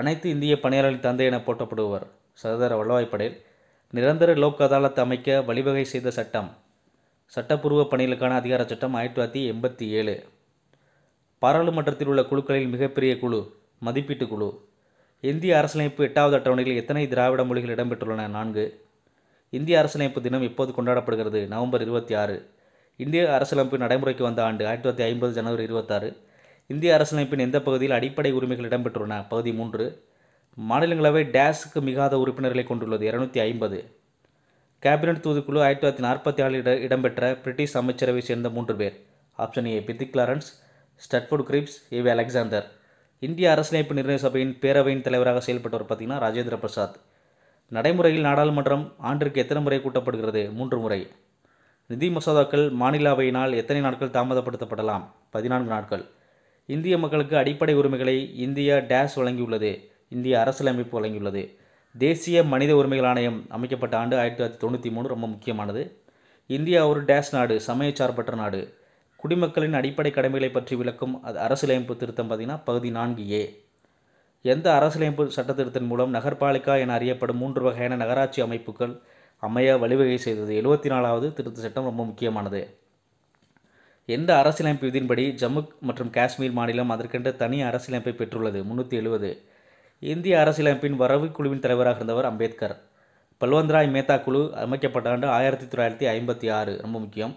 அனைத்து இந்திய பணியாளர்களின் தந்தை என போட்டப்படுபவர் சர்தார் வல்லபாய் படேல் நிரந்தர லோக் அதாலத் அமைக்க வழிவகை செய்த சட்டம் சட்டப்பூர்வ பணிகளுக்கான அதிகார சட்டம் ஆயிரத்தி தொள்ளாயிரத்தி எண்பத்தி ஏழு பாராளுமன்றத்தில் உள்ள குழுக்களில் மிகப்பெரிய குழு மதிப்பீட்டு குழு இந்திய அரசியலமைப்பு எட்டாவது அட்டவணையில் எத்தனை திராவிட மொழிகள் இடம்பெற்றுள்ளன நான்கு இந்திய அரசியலமைப்பு தினம் எப்போது கொண்டாடப்படுகிறது நவம்பர் இருபத்தி ஆறு இந்திய அரசியலமைப்பு நடைமுறைக்கு வந்த ஆண்டு ஆயிரத்தி தொள்ளாயிரத்தி ஐம்பது ஜனவரி இருபத்தாறு இந்திய அரசியலமைப்பின் எந்த பகுதியில் அடிப்படை உரிமைகள் இடம்பெற்றுள்ளன பகுதி மூன்று மாநிலங்களவை டேஸுக்கு மிகாத உறுப்பினர்களை கொண்டுள்ளது இரநூத்தி ஐம்பது கேபினட் தூதுக்குழு ஆயிரத்தி தொள்ளாயிரத்தி நாற்பத்தி ஆறில் இட இடம்பெற்ற பிரிட்டிஷ் அமைச்சரவை சேர்ந்த மூன்று பேர் option A Pethick Lawrence Stafford Cripps A V Alexander இந்திய அரசியமைப்பு நிர்ணய சபையின் பேரவையின் தலைவராக செயல்பட்டவர் பார்த்தீங்கன்னா ராஜேந்திர பிரசாத் நடைமுறையில் நாடாளுமன்றம் ஆண்டிற்கு எத்தனை முறை கூட்டப்படுகிறது மூன்று முறை நிதி மசோதாக்கள் மாநில அவையினால் எத்தனை நாட்கள் தாமதப்படுத்தப்படலாம் பதினான்கு நாட்கள் இந்திய மக்களுக்கு அடிப்படை உரிமைகளை இந்தியா டேஸ் வழங்கியுள்ளது இந்திய அரசியலமைப்பு வழங்கியுள்ளது தேசிய மனித உரிமைகள் ஆணையம் அமைக்கப்பட்ட ஆண்டு ஆயிரத்தி தொள்ளாயிரத்தி தொண்ணூற்றி மூணு ரொம்ப முக்கியமானது இந்தியா ஒரு டேஷ் நாடு சமயச்சார்பற்ற நாடு குடிமக்களின் அடிப்படை கடமைகளை பற்றி விளக்கும் அது அரசியலமைப்பு திருத்தம் பார்த்திங்கன்னா பகுதி நான்கு ஏ எந்த அரசியலமைப்பு சட்டத்திருத்தின் மூலம் நகர்பாலிகா என அறியப்படும் மூன்று வகையான நகராட்சி அமைப்புகள் அமைய வழிவகை செய்தது எழுபத்தி நாலாவது திருத்த சட்டம் ரொம்ப முக்கியமானது எந்த அரசியலமைப்பு விதியின்படி ஜம்மு மற்றும் காஷ்மீர் மாநிலம் அதற்கென்று தனி அரசியலமைப்பை பெற்றுள்ளது முந்நூற்றி எழுபது இந்திய அரசியலமைப்பின் வரவு குழுவின் தலைவராக இருந்தவர் அம்பேத்கர் பல்வந்தராய் மேத்தா குழு அமைக்கப்பட்ட ஆண்டு ஆயிரத்தி தொள்ளாயிரத்தி ஐம்பத்தி ஆறு ரொம்ப முக்கியம்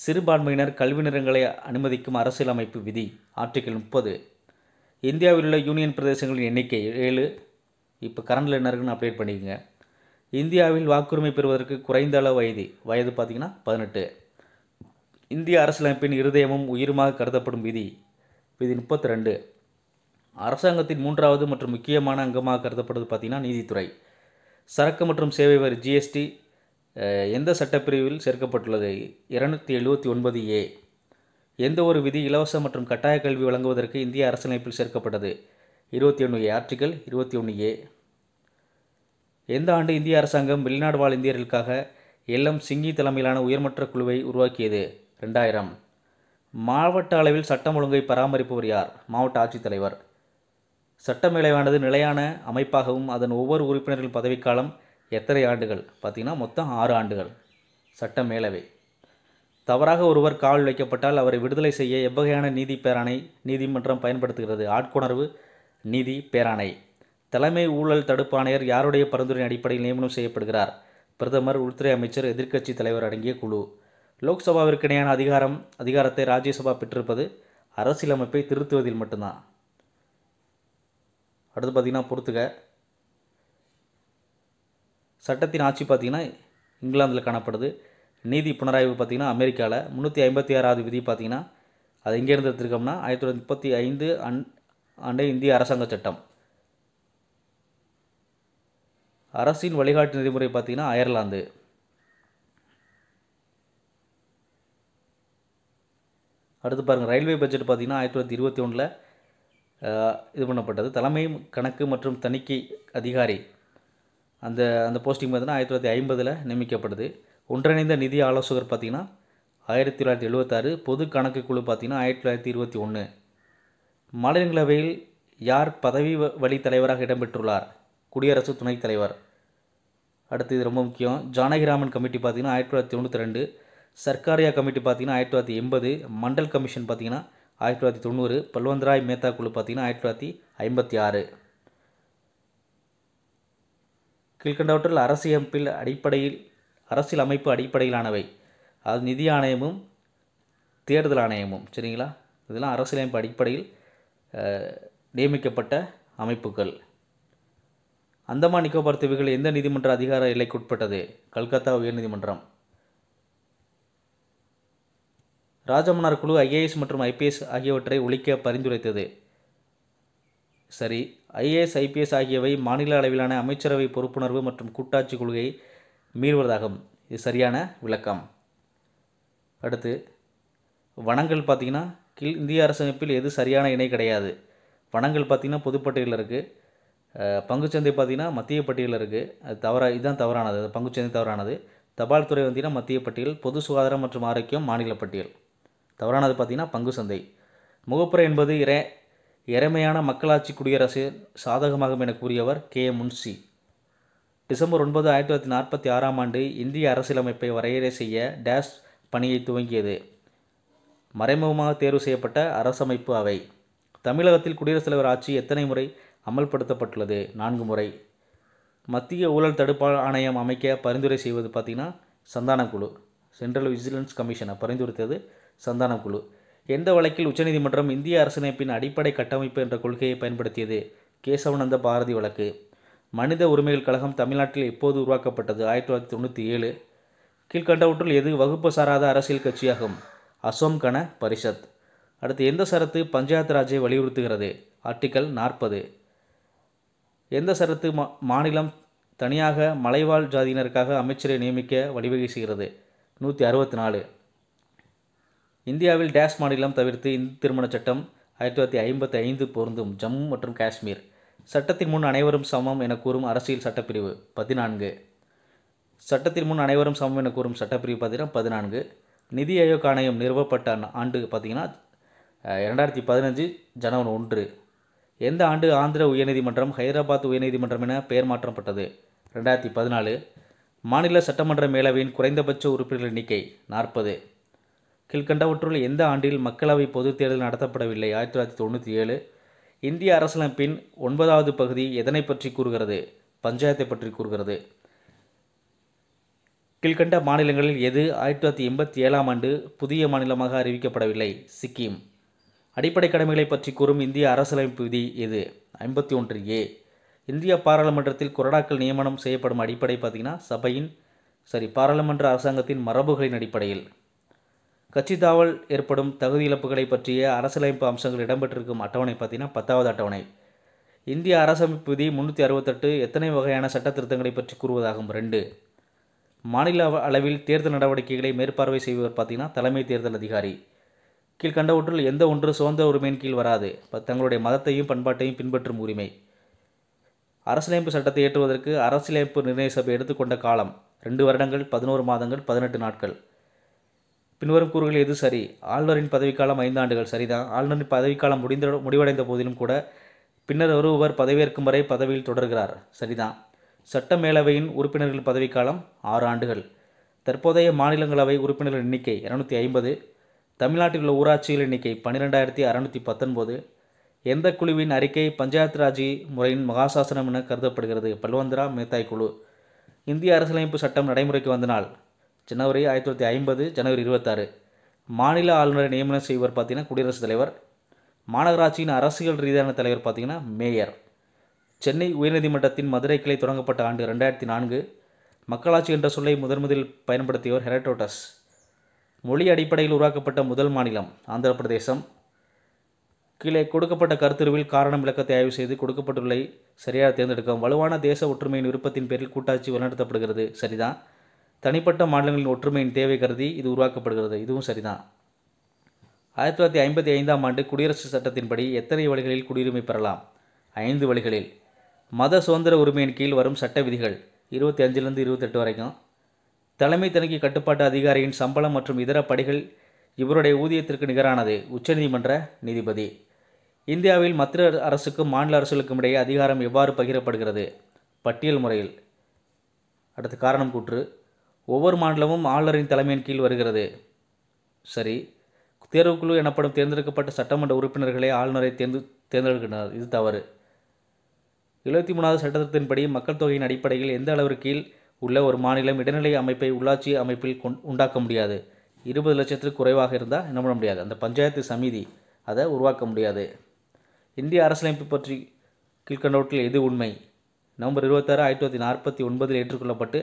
சிறுபான்மையினர் கல்வி நிறங்களை அனுமதிக்கும் அரசியலமைப்பு விதி ஆர்டிகிள் முப்பது இந்தியாவில் உள்ள யூனியன் பிரதேசங்களின் எண்ணிக்கை ஏழு இப்போ கரண்டில் என்ன இருக்குன்னு அப்டேட் பண்ணிக்கோங்க இந்தியாவில் வாக்குரிமை பெறுவதற்கு குறைந்த அளவு வயது வயது பார்த்திங்கன்னா பதினெட்டு இந்திய அரசியலமைப்பின் இருதயமும் உயிருமாக கருதப்படும் விதி விதி முப்பத்தி ரெண்டு அரசாங்கத்தின் மூன்றாவது மற்றும் முக்கியமான அங்கமாக கருதப்படுவது பார்த்திங்கன்னா நீதித்துறை சரக்கு மற்றும் சேவை வரி ஜிஎஸ்டி எந்த சட்டப்பிரிவில் சேர்க்கப்பட்டுள்ளது இரநூத்தி எழுபத்தி ஒன்பது ஏ எந்த ஒரு விதி இலவச மற்றும் கட்டாய கல்வி வழங்குவதற்கு இந்திய அரசமைப்பில் சேர்க்கப்பட்டது இருபத்தி ஒன்று ஏ ஆர்டிக்கல் இருபத்தி ஒன்று ஏ எந்த ஆண்டு இந்திய அரசாங்கம் வெளிநாடு வாழ் இந்தியர்களுக்காக எம் சிங்கி தலைமையிலான உயர்மட்ட குழுவை உருவாக்கியது ரெண்டாயிரம் மாவட்ட அளவில் சட்டம் ஒழுங்கை பராமரிப்பவர் யார் மாவட்ட ஆட்சித்தலைவர் சட்டமேலவையானது நிலையான அமைப்பாகவும் அதன் ஒவ்வொரு உறுப்பினர்கள் பதவிக்காலம் எத்தனை ஆண்டுகள் பார்த்திங்கன்னா மொத்தம் ஆறு ஆண்டுகள் சட்ட மேலவை தவறாக ஒருவர் காவல் வைக்கப்பட்டால் அவரை விடுதலை செய்ய எவ்வகையான நீதி பேராணை நீதிமன்றம் பயன்படுத்துகிறது ஆட்கொணர்வு நீதி பேராணை தலைமை ஊழல் தடுப்பு ஆணையர் யாருடைய பரிந்துரை அடிப்படையில் நியமனம் செய்யப்படுகிறார் பிரதமர் உள்துறை அமைச்சர் எதிர்க்கட்சி தலைவர் அடங்கிய குழு லோக்சபாவிற்கு இணையான அதிகாரம் அதிகாரத்தை ராஜ்யசபா பெற்றிருப்பது அரசியலமைப்பை திருத்துவதில் மட்டும்தான் அடுத்து பார்த்திங்கன்னா பொறுத்துக்க சட்டத்தின் ஆட்சி பார்த்திங்கன்னா இங்கிலாந்தில் காணப்படுது நீதி புனராய்வு பார்த்திங்கன்னா அமெரிக்காவில் முந்நூற்றி ஐம்பத்தி ஆறாவது விதி பார்த்திங்கன்னா அது எங்கேருந்து எடுத்துருக்கோம்னா ஆயிரத்தி தொள்ளாயிரத்தி முப்பத்தி ஐந்து அன் ஆண்டு இந்திய அரசாங்க சட்டம் அரசின் வழிகாட்டு நெறிமுறை பார்த்திங்கன்னா அயர்லாந்து அடுத்து பாருங்கள் ரயில்வே பட்ஜெட் பார்த்திங்கன்னா ஆயிரத்தி தொள்ளாயிரத்தி இருபத்தி ஒன்றில் இது பண்ணப்பட்டது தலைமை கணக்கு மற்றும் தணிக்கை அதிகாரி அந்த அந்த போஸ்டிங் பார்த்தீங்கன்னா ஆயிரத்தி தொள்ளாயிரத்தி ஐம்பதில் நியமிக்கப்படுது ஒன்றிணைந்த நிதி ஆலோசகர் பார்த்திங்கன்னா ஆயிரத்தி தொள்ளாயிரத்தி எழுபத்தாறு பொது கணக்கு குழு பார்த்திங்கன்னா ஆயிரத்தி தொள்ளாயிரத்தி இருபத்தி ஒன்று மாநிலங்களவையில் யார் பதவி வழி தலைவராக இடம்பெற்றுள்ளார் குடியரசு துணைத் தலைவர் அடுத்து இது ரொம்ப முக்கியம் ஜானகிராமன் கமிட்டி பார்த்திங்கன்னா ஆயிரத்தி தொள்ளாயிரத்தி தொண்ணூற்றி ரெண்டு சர்க்காரியா கமிட்டி பார்த்திங்கன்னா ஆயிரத்தி தொள்ளாயிரத்தி எண்பது மண்டல் கமிஷன் பார்த்திங்கன்னா ஆயிரத்தி தொள்ளாயிரத்தி தொண்ணூறு பல்வந்தராய் மேத்தா குழு பார்த்திங்கன்னா ஆயிரத்தி தொள்ளாயிரத்தி ஐம்பத்தி ஆறு கீழ்கண்டவற்றில் அரசியமைப்பில் அடிப்படையில் அரசியல் அமைப்பு அடிப்படையிலானவை அது நிதி ஆணையமும் தேர்தல் ஆணையமும் சரிங்களா இதெல்லாம் அரசியலமைப்பு அடிப்படையில் நியமிக்கப்பட்ட அமைப்புகள் அந்தமான் நிக்கோபார் தீவுகள் எந்த நீதிமன்ற அதிகார எல்லைக்குட்பட்டது கல்கத்தா உயர்நீதிமன்றம் ராஜமன்னார் குழு ஐஏஎஸ் மற்றும் ஐபிஎஸ் ஆகியவற்றை ஒழிக்க பரிந்துரைத்தது சரி ஐஏஎஸ் ஐபிஎஸ் ஆகியவை மாநில அளவிலான அமைச்சரவை பொறுப்புணர்வு மற்றும் கூட்டாட்சி கொள்கை மீறுவதாகும் இது சரியான விளக்கம் அடுத்து வனங்கள் பார்த்திங்கன்னா கீழ் இந்திய அரசமைப்பில் எது சரியான இணை கிடையாது வனங்கள் பார்த்திங்கன்னா பொதுப்பட்டியலில் இருக்குது பங்குச்சந்தை பார்த்திங்கன்னா மத்திய பட்டியலில் இருக்குது அது தவறா இதுதான் தவறானது பங்குச்சந்தை தவறானது தபால் துறை வந்தீங்கன்னா மத்திய பட்டியல் பொது சுகாதாரம் மற்றும் ஆரோக்கியம் மாநில பட்டியல் தவறானது பார்த்திங்கன்னா பங்கு சந்தை முகப்புரை என்பது இறை இறைமையான மக்களாட்சி குடியரசு சாதகமாகும் என கூறியவர் கே முன்சி டிசம்பர் ஒன்பது ஆயிரத்தி தொள்ளாயிரத்தி நாற்பத்தி ஆறாம் ஆண்டு இந்திய அரசியலமைப்பை வரையறை செய்ய டேஷ் பணியை துவங்கியது மறைமுகமாக தேர்வு செய்யப்பட்ட அரசமைப்பு அவை தமிழகத்தில் குடியரசுத் தலைவர் ஆட்சி எத்தனை முறை அமல்படுத்தப்பட்டுள்ளது நான்கு முறை மத்திய ஊழல் தடுப்பு ஆணையம் அமைக்க பரிந்துரை செய்வது பார்த்திங்கன்னா சந்தானக்குழு சென்ட்ரல் விஜிலன்ஸ் கமிஷனை பரிந்துரைத்தது குழு எந்த வழக்கில் உச்சநீதிமன்றம் இந்திய அரசியலமைப்பின் அடிப்படை கட்டமைப்பு என்ற கொள்கையை பயன்படுத்தியது கேசவநந்த பாரதி வழக்கு மனித உரிமைகள் கழகம் தமிழ்நாட்டில் எப்போது உருவாக்கப்பட்டது ஆயிரத்தி தொள்ளாயிரத்தி தொண்ணூற்றி ஏழு கீழ்கண்டவற்றுள் எது வகுப்பு சாராத அரசியல் கட்சியாகும் அசோம் கன பரிஷத் அடுத்து எந்த சரத்து பஞ்சாயத்து ராஜை வலியுறுத்துகிறது ஆர்டிக்கல் நாற்பது எந்த சரத்து மா மாநிலம் தனியாக மலைவாழ் ஜாதியினருக்காக அமைச்சரை நியமிக்க வழிவகை செய்கிறது நூற்றி அறுபத்தி நாலு இந்தியாவில் டேஷ் மாநிலம் தவிர்த்து இந்து திருமண சட்டம் ஆயிரத்தி தொள்ளாயிரத்தி ஐம்பத்தி ஐந்து பொருந்தும் ஜம்மு மற்றும் காஷ்மீர் சட்டத்தின் முன் அனைவரும் சமம் என கூறும் அரசியல் சட்டப்பிரிவு பதினான்கு சட்டத்தின் முன் அனைவரும் சமம் என கூறும் சட்டப்பிரிவு பார்த்தீங்கன்னா பதினான்கு நிதி ஆயோக் ஆணையம் நிறுவப்பட்ட ஆண்டு பார்த்திங்கன்னா இரண்டாயிரத்தி பதினஞ்சு ஜனவரி ஒன்று எந்த ஆண்டு ஆந்திர உயர்நீதிமன்றம் ஹைதராபாத் உயர்நீதிமன்றம் என பெயர் மாற்றப்பட்டது ரெண்டாயிரத்தி பதினாலு மாநில சட்டமன்ற மேலவையின் குறைந்தபட்ச உறுப்பினர் எண்ணிக்கை நாற்பது கீழ்கண்டவற்றுள் எந்த ஆண்டில் மக்களவை பொதுத் தேர்தல் நடத்தப்படவில்லை ஆயிரத்தி தொள்ளாயிரத்தி தொண்ணூற்றி ஏழு இந்திய அரசியலமைப்பின் ஒன்பதாவது பகுதி எதனை பற்றி கூறுகிறது பஞ்சாயத்தை பற்றி கூறுகிறது கீழ்கண்ட மாநிலங்களில் எது ஆயிரத்தி தொள்ளாயிரத்தி எண்பத்தி ஏழாம் ஆண்டு புதிய மாநிலமாக அறிவிக்கப்படவில்லை சிக்கிம் அடிப்படை கடமைகளை பற்றி கூறும் இந்திய அரசியலமைப்பு விதி எது ஐம்பத்தி ஒன்று ஏ இந்திய பாராளுமன்றத்தில் கொரடாக்கள் நியமனம் செய்யப்படும் அடிப்படை பார்த்திங்கன்னா சபையின் சரி பாராளுமன்ற அரசாங்கத்தின் மரபுகளின் அடிப்படையில் கட்சித்தாவல் ஏற்படும் தகுதி இழப்புகளை பற்றிய அரசியலமைப்பு அம்சங்கள் இடம்பெற்றிருக்கும் அட்டவணை பார்த்தீங்கன்னா பத்தாவது அட்டவணை இந்திய அரசமைப்பு விதி முந்நூற்றி அறுபத்தெட்டு எத்தனை வகையான சட்டத்திருத்தங்களை திருத்தங்களை பற்றி கூறுவதாகும் ரெண்டு மாநில அளவில் தேர்தல் நடவடிக்கைகளை மேற்பார்வை செய்பவர் பார்த்தீங்கன்னா தலைமை தேர்தல் அதிகாரி கீழ்கண்டவற்றில் எந்த ஒன்று சுதந்திர உரிமையின் கீழ் வராது தங்களுடைய மதத்தையும் பண்பாட்டையும் பின்பற்றும் உரிமை அரசியலமைப்பு சட்டத்தை ஏற்றுவதற்கு அரசியலமைப்பு நிர்ணய சபை எடுத்துக்கொண்ட காலம் ரெண்டு வருடங்கள் பதினோரு மாதங்கள் பதினெட்டு நாட்கள் பின்வரும் கூறுகள் எது சரி ஆளுநரின் பதவிக்காலம் ஐந்து ஆண்டுகள் சரிதான் ஆளுநரின் பதவிக்காலம் முடிந்த முடிவடைந்த போதிலும் கூட பின்னர் ஒருவர் பதவியேற்கும் வரை பதவியில் தொடர்கிறார் சரிதான் சட்ட மேலவையின் உறுப்பினர்கள் பதவிக்காலம் ஆறு ஆண்டுகள் தற்போதைய மாநிலங்களவை உறுப்பினர்கள் எண்ணிக்கை இரநூத்தி ஐம்பது தமிழ்நாட்டில் உள்ள ஊராட்சிகள் எண்ணிக்கை பன்னிரெண்டாயிரத்தி அறநூற்றி பத்தொன்பது எந்த குழுவின் அறிக்கை பஞ்சாயத் ராஜி முறையின் மகாசாசனம் என கருதப்படுகிறது பல்வந்திரா மேத்தாய் குழு இந்திய அரசியலமைப்பு சட்டம் நடைமுறைக்கு வந்த நாள் ஜனவரி ஆயிரத்தி தொள்ளாயிரத்தி ஐம்பது ஜனவரி இருபத்தாறு மாநில ஆளுநரை நியமனம் செய்வர் பார்த்திங்கன்னா குடியரசுத் தலைவர் மாநகராட்சியின் அரசியல் ரீதியான தலைவர் பார்த்திங்கன்னா மேயர் சென்னை உயர்நீதிமன்றத்தின் மதுரை கிளை தொடங்கப்பட்ட ஆண்டு ரெண்டாயிரத்தி நான்கு மக்களாட்சி என்ற சொல்லை முதன் முதலில் பயன்படுத்தியவர் ஹெரட்டோட்டஸ் மொழி அடிப்படையில் உருவாக்கப்பட்ட முதல் மாநிலம் ஆந்திர பிரதேசம் கீழே கொடுக்கப்பட்ட கருத்துருவில் காரணம் விளக்கத்தை ஆய்வு செய்து கொடுக்கப்பட்டுள்ளதை சரியாக தேர்ந்தெடுக்கும் வலுவான தேச ஒற்றுமையின் விருப்பத்தின் பேரில் கூட்டாட்சி வழிநடத்தப்படுகிறது சரிதான் தனிப்பட்ட மாநிலங்களின் ஒற்றுமையின் தேவை கருதி இது உருவாக்கப்படுகிறது இதுவும் சரிதான் ஆயிரத்தி தொள்ளாயிரத்தி ஐம்பத்தி ஐந்தாம் ஆண்டு குடியரசு சட்டத்தின்படி எத்தனை வழிகளில் குடியுரிமை பெறலாம் ஐந்து வழிகளில் மத சுதந்திர உரிமையின் கீழ் வரும் சட்ட விதிகள் இருபத்தி அஞ்சிலிருந்து இருபத்தெட்டு வரைக்கும் தலைமை தணிக்கை கட்டுப்பாட்டு அதிகாரியின் சம்பளம் மற்றும் இதர படிகள் இவருடைய ஊதியத்திற்கு நிகரானது உச்சநீதிமன்ற நீதிபதி இந்தியாவில் மத்திய அரசுக்கும் மாநில அரசுகளுக்கும் இடையே அதிகாரம் எவ்வாறு பகிரப்படுகிறது பட்டியல் முறையில் அடுத்து காரணம் கூற்று ஒவ்வொரு மாநிலமும் ஆளுநரின் தலைமையின் கீழ் வருகிறது சரி தேர்வுக்குழு எனப்படும் தேர்ந்தெடுக்கப்பட்ட சட்டமன்ற உறுப்பினர்களே ஆளுநரை தேர்ந்து தேர்ந்தெடுக்கின்றனர் இது தவறு எழுபத்தி மூணாவது சட்டத்தின்படி மக்கள் தொகையின் அடிப்படையில் எந்த அளவு கீழ் உள்ள ஒரு மாநிலம் இடைநிலை அமைப்பை உள்ளாட்சி அமைப்பில் உண்டாக்க முடியாது இருபது லட்சத்துக்கு குறைவாக இருந்தால் என்ன பண்ண முடியாது அந்த பஞ்சாயத்து சமிதி அதை உருவாக்க முடியாது இந்திய அரசியலமைப்பு பற்றி கீழ்கண்டவற்றில் எது உண்மை நவம்பர் இருபத்தாறு ஆயிரத்தி தொள்ளாயிரத்தி நாற்பத்தி ஒன்பதில் ஏற்றுக்கொள்ளப்பட்டு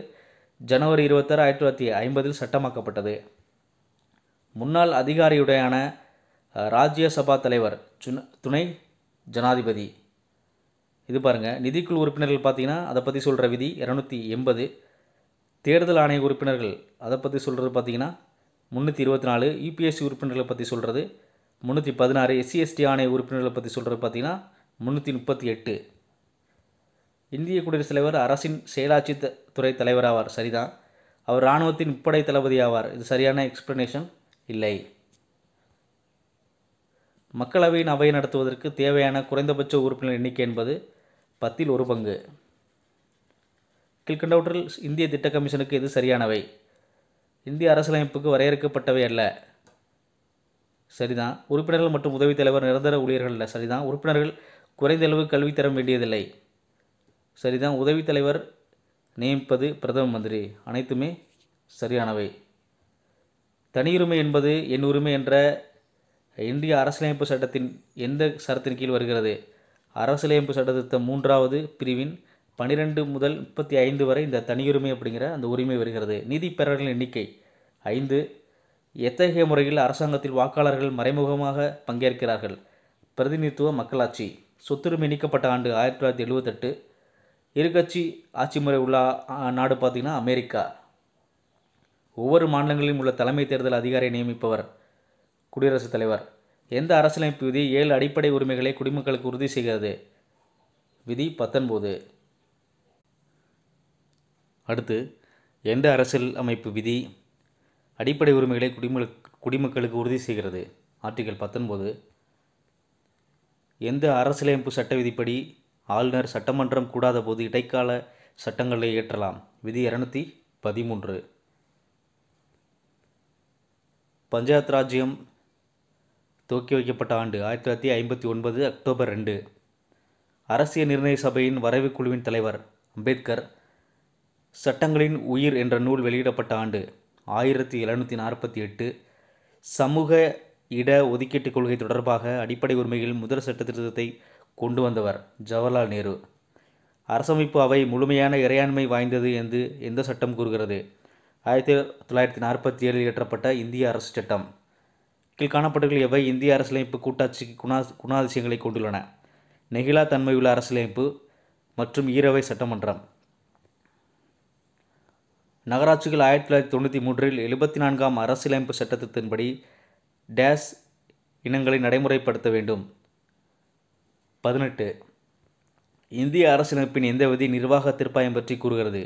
ஜனவரி இருபத்தாறு ஆயிரத்தி தொள்ளாயிரத்தி ஐம்பதில் சட்டமாக்கப்பட்டது முன்னாள் அதிகாரியுடையான ராஜ்யசபா தலைவர் துணை ஜனாதிபதி இது பாருங்கள் நிதிக்குழு உறுப்பினர்கள் பார்த்தீங்கன்னா அதை பற்றி சொல்கிற விதி இரநூத்தி எண்பது தேர்தல் ஆணைய உறுப்பினர்கள் அதை பற்றி சொல்கிறது பார்த்தீங்கன்னா முந்நூற்றி இருபத்தி நாலு யூபிஎஸ்சி உறுப்பினர்களை பற்றி சொல்கிறது முந்நூற்றி பதினாறு எஸ்சிஎஸ்டி ஆணைய உறுப்பினர்களை பற்றி சொல்கிறது பார்த்திங்கன்னா முந்நூற்றி முப்பத்தி எட்டு இந்திய குடியரசுத் தலைவர் அரசின் செயலாட்சி துறை தலைவராவார் சரிதான் அவர் இராணுவத்தின் முப்படை தளபதி ஆவார் இது சரியான எக்ஸ்பிளனேஷன் இல்லை மக்களவையின் அவை நடத்துவதற்கு தேவையான குறைந்தபட்ச உறுப்பினர் எண்ணிக்கை என்பது பத்தில் ஒரு பங்கு கீழ்கண்டவற்றில் இந்திய திட்ட கமிஷனுக்கு இது சரியானவை இந்திய அரசியலமைப்புக்கு வரையறுக்கப்பட்டவை அல்ல சரிதான் உறுப்பினர்கள் மற்றும் உதவித் தலைவர் நிரந்தர ஊழியர்கள் அல்ல சரிதான் உறுப்பினர்கள் குறைந்த அளவு கல்வி தர வேண்டியதில்லை சரிதான் உதவித் தலைவர் நியமிப்பது பிரதம மந்திரி அனைத்துமே சரியானவை தனியுரிமை என்பது என் உரிமை என்ற இந்திய அரசியலமைப்பு சட்டத்தின் எந்த சரத்தின் கீழ் வருகிறது அரசியலமைப்பு சட்டத்திட்டம் மூன்றாவது பிரிவின் பனிரெண்டு முதல் முப்பத்தி ஐந்து வரை இந்த தனியுரிமை அப்படிங்கிற அந்த உரிமை வருகிறது நீதி பெறவர்களின் எண்ணிக்கை ஐந்து எத்தகைய முறையில் அரசாங்கத்தில் வாக்காளர்கள் மறைமுகமாக பங்கேற்கிறார்கள் பிரதிநிதித்துவ மக்களாட்சி சொத்துரிமை நீக்கப்பட்ட ஆண்டு ஆயிரத்தி தொள்ளாயிரத்தி எழுபத்தெட்டு இருகட்சி ஆட்சி முறை உள்ள நாடு பார்த்திங்கன்னா அமெரிக்கா ஒவ்வொரு மாநிலங்களிலும் உள்ள தலைமை தேர்தல் அதிகாரியை நியமிப்பவர் குடியரசுத் தலைவர் எந்த அரசியலமைப்பு விதி ஏழு அடிப்படை உரிமைகளை குடிமக்களுக்கு உறுதி செய்கிறது விதி பத்தொன்பது அடுத்து எந்த அரசியல் அமைப்பு விதி அடிப்படை உரிமைகளை குடிமக்களுக்கு குடிமக்களுக்கு உறுதி செய்கிறது ஆர்டிகல் பத்தொன்பது எந்த அரசியலமைப்பு சட்ட விதிப்படி ஆளுநர் சட்டமன்றம் கூடாத போது இடைக்கால சட்டங்களை இயற்றலாம் விதி இரநூத்தி பதிமூன்று பஞ்சாயத் ராஜ்யம் துவக்கி வைக்கப்பட்ட ஆண்டு ஆயிரத்தி தொள்ளாயிரத்தி ஐம்பத்தி ஒன்பது அக்டோபர் ரெண்டு அரசியல் நிர்ணய சபையின் வரைவு குழுவின் தலைவர் அம்பேத்கர் சட்டங்களின் உயிர் என்ற நூல் வெளியிடப்பட்ட ஆண்டு ஆயிரத்தி எழுநூற்றி நாற்பத்தி எட்டு சமூக இட ஒதுக்கீட்டுக் கொள்கை தொடர்பாக அடிப்படை உரிமைகளில் முதல் சட்ட திருத்தத்தை கொண்டு வந்தவர் ஜவஹர்லால் நேரு அரசமைப்பு அவை முழுமையான இறையாண்மை வாய்ந்தது என்று எந்த சட்டம் கூறுகிறது ஆயிரத்தி தொள்ளாயிரத்தி நாற்பத்தி ஏழில் இயற்றப்பட்ட இந்திய அரசு சட்டம் கீழ் காணப்பட்டுள்ள எவை இந்திய அரசியலமைப்பு கூட்டாட்சிக்கு குணா குணாதிசயங்களை கொண்டுள்ளன நெகிழா தன்மையுள்ள அரசியலமைப்பு மற்றும் ஈரவை சட்டமன்றம் நகராட்சிகள் ஆயிரத்தி தொள்ளாயிரத்தி தொண்ணூற்றி மூன்றில் எழுபத்தி நான்காம் அரசியலமைப்பு சட்டத்தின்படி டேஸ் இனங்களை நடைமுறைப்படுத்த வேண்டும் பதினெட்டு இந்திய அரசியலமைப்பின் எந்த விதி நிர்வாக திருப்பாயம் பற்றி கூறுகிறது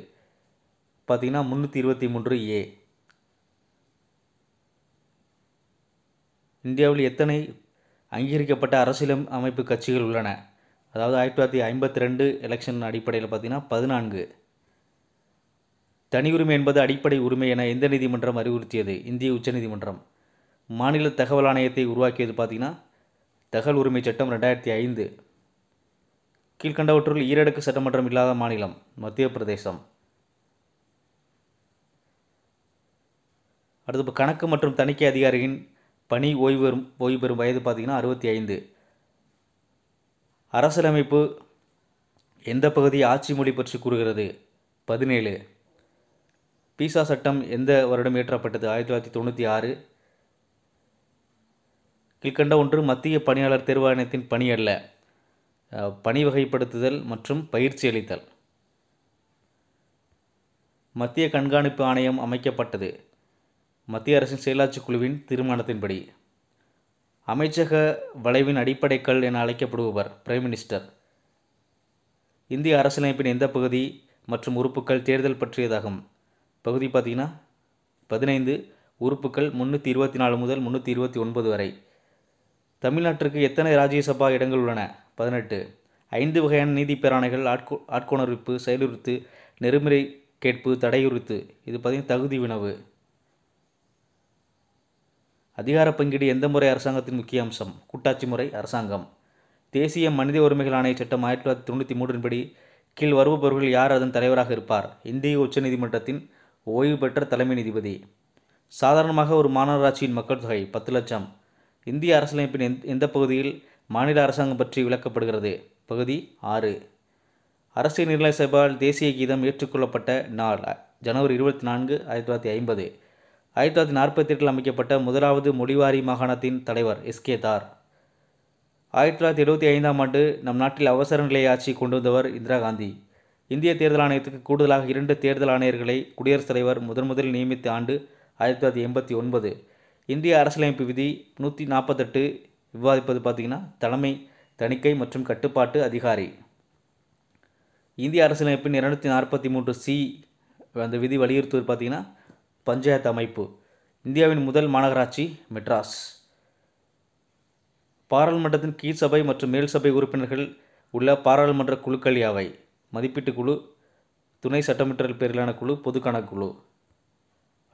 பார்த்திங்கன்னா முந்நூற்றி இருபத்தி மூன்று ஏ இந்தியாவில் எத்தனை அங்கீகரிக்கப்பட்ட அரசியலம் அமைப்பு கட்சிகள் உள்ளன அதாவது ஆயிரத்தி தொள்ளாயிரத்தி ஐம்பத்தி ரெண்டு எலெக்ஷன் அடிப்படையில் பார்த்திங்கன்னா பதினான்கு தனி உரிமை என்பது அடிப்படை உரிமை என எந்த நீதிமன்றம் அறிவுறுத்தியது இந்திய உச்சநீதிமன்றம் மாநில தகவல் ஆணையத்தை உருவாக்கியது பார்த்திங்கன்னா தகவல் உரிமை சட்டம் ரெண்டாயிரத்தி ஐந்து கீழ்கண்டவற்றுள் ஈரடுக்கு சட்டமன்றம் இல்லாத மாநிலம் மத்திய பிரதேசம் அடுத்த இப்போ கணக்கு மற்றும் தணிக்கை அதிகாரியின் பணி ஓய்வு பெறும் ஓய்வு பெறும் வயது பார்த்திங்கன்னா அறுபத்தி ஐந்து அரசியலமைப்பு எந்த பகுதி ஆட்சி மொழி பற்றி கூறுகிறது பதினேழு பீசா சட்டம் எந்த வருடம் இயற்றப்பட்டது ஆயிரத்தி தொள்ளாயிரத்தி தொண்ணூற்றி ஆறு கீழ்கண்ட ஒன்று மத்திய பணியாளர் தேர்வாணையத்தின் பணி அல்ல பணி வகைப்படுத்துதல் மற்றும் பயிற்சி அளித்தல் மத்திய கண்காணிப்பு ஆணையம் அமைக்கப்பட்டது மத்திய அரசின் செயலாட்சி குழுவின் தீர்மானத்தின்படி அமைச்சக வளைவின் அடிப்படைகள் என அழைக்கப்படுபவர் பிரைம் மினிஸ்டர் இந்திய அரசியலமைப்பின் எந்த பகுதி மற்றும் உறுப்புகள் தேர்தல் பற்றியதாகும் பகுதி பார்த்திங்கன்னா பதினைந்து உறுப்புகள் முந்நூற்றி இருபத்தி நாலு முதல் முந்நூற்றி இருபத்தி ஒன்பது வரை தமிழ்நாட்டிற்கு எத்தனை ராஜ்யசபா இடங்கள் உள்ளன பதினெட்டு ஐந்து வகையான நீதி பேராணைகள் ஆட்கோ ஆட்கொணர்விப்பு செயலுறுத்து நெறிமுறை கேட்பு தடையுறுத்து இது பார்த்திங்கன்னா தகுதி வினவு அதிகார பங்கீடு எந்த முறை அரசாங்கத்தின் முக்கிய அம்சம் கூட்டாட்சி முறை அரசாங்கம் தேசிய மனித உரிமைகள் ஆணைய சட்டம் ஆயிரத்தி தொள்ளாயிரத்தி தொண்ணூற்றி மூன்றின்படி கீழ் வருபவர்கள் யார் அதன் தலைவராக இருப்பார் இந்திய உச்சநீதிமன்றத்தின் ஓய்வு பெற்ற தலைமை நீதிபதி சாதாரணமாக ஒரு மாநகராட்சியின் மக்கள் தொகை பத்து லட்சம் இந்திய அரசியலமைப்பின் எந்த பகுதியில் மாநில அரசாங்கம் பற்றி விளக்கப்படுகிறது பகுதி ஆறு அரசு நிர்ணய சபால் தேசிய கீதம் ஏற்றுக்கொள்ளப்பட்ட நாள் ஜனவரி இருபத்தி நான்கு ஆயிரத்தி தொள்ளாயிரத்தி ஐம்பது ஆயிரத்தி தொள்ளாயிரத்தி நாற்பத்தி எட்டில் அமைக்கப்பட்ட முதலாவது மொழிவாரி மாகாணத்தின் தலைவர் எஸ் கே தார் ஆயிரத்தி தொள்ளாயிரத்தி எழுபத்தி ஐந்தாம் ஆண்டு நம் நாட்டில் அவசர நிலை ஆட்சி கொண்டு வந்தவர் இந்திரா காந்தி இந்திய தேர்தல் ஆணையத்துக்கு கூடுதலாக இரண்டு தேர்தல் ஆணையர்களை குடியரசுத் தலைவர் முதன் முதல் நியமித்த ஆண்டு ஆயிரத்தி தொள்ளாயிரத்தி எண்பத்தி ஒன்பது இந்திய அரசியலமைப்பு விதி நூற்றி நாற்பத்தெட்டு விவாதிப்பது பார்த்திங்கன்னா தலைமை தணிக்கை மற்றும் கட்டுப்பாட்டு அதிகாரி இந்திய அரசியலமைப்பின் இரநூத்தி நாற்பத்தி மூன்று சி அந்த விதி வலியுறுத்துவது பார்த்திங்கன்னா பஞ்சாயத்து அமைப்பு இந்தியாவின் முதல் மாநகராட்சி மெட்ராஸ் பாராளுமன்றத்தின் கீழ்சபை மற்றும் மேல் சபை உறுப்பினர்கள் உள்ள பாராளுமன்ற குழுக்கள் யாவை மதிப்பீட்டு குழு துணை சட்டமன்ற பேரிலான குழு பொதுக்கான குழு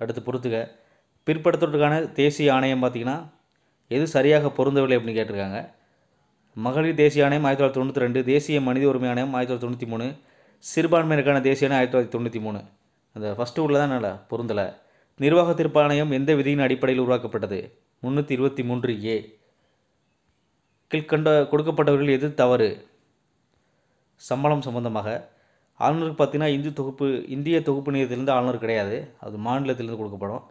அடுத்து பொறுத்துக பிற்படுத்துவதற்கான தேசிய ஆணையம் பார்த்திங்கன்னா எது சரியாக பொருந்தவில்லை அப்படின்னு கேட்டிருக்காங்க மகளிர் தேசிய ஆணையம் ஆயிரத்தி தொள்ளாயிரத்தி தொண்ணூற்றி ரெண்டு தேசிய மனித உரிமை ஆணையம் ஆயிரத்தி தொள்ளாயிரத்தி தொண்ணூற்றி மூணு சிறுபான்மையினருக்கான தேசிய ஆணையம் ஆயிரத்தி தொள்ளாயிரத்தி தொண்ணூற்றி மூணு அந்த ஃபஸ்ட்டு உள்ள தான் நல்லா பொருந்தலை நிர்வாக தீர்ப்பாணையம் எந்த விதியின் அடிப்படையில் உருவாக்கப்பட்டது முந்நூற்றி இருபத்தி மூன்று ஏ கீழ்கண்ட கொடுக்கப்பட்டவர்கள் எது தவறு சம்பளம் சம்பந்தமாக ஆளுநருக்கு பார்த்தீங்கன்னா இந்து தொகுப்பு இந்திய தொகுப்பு நிதியத்திலேருந்து ஆளுநர் கிடையாது அது மாநிலத்திலேருந்து கொடுக்கப்படும்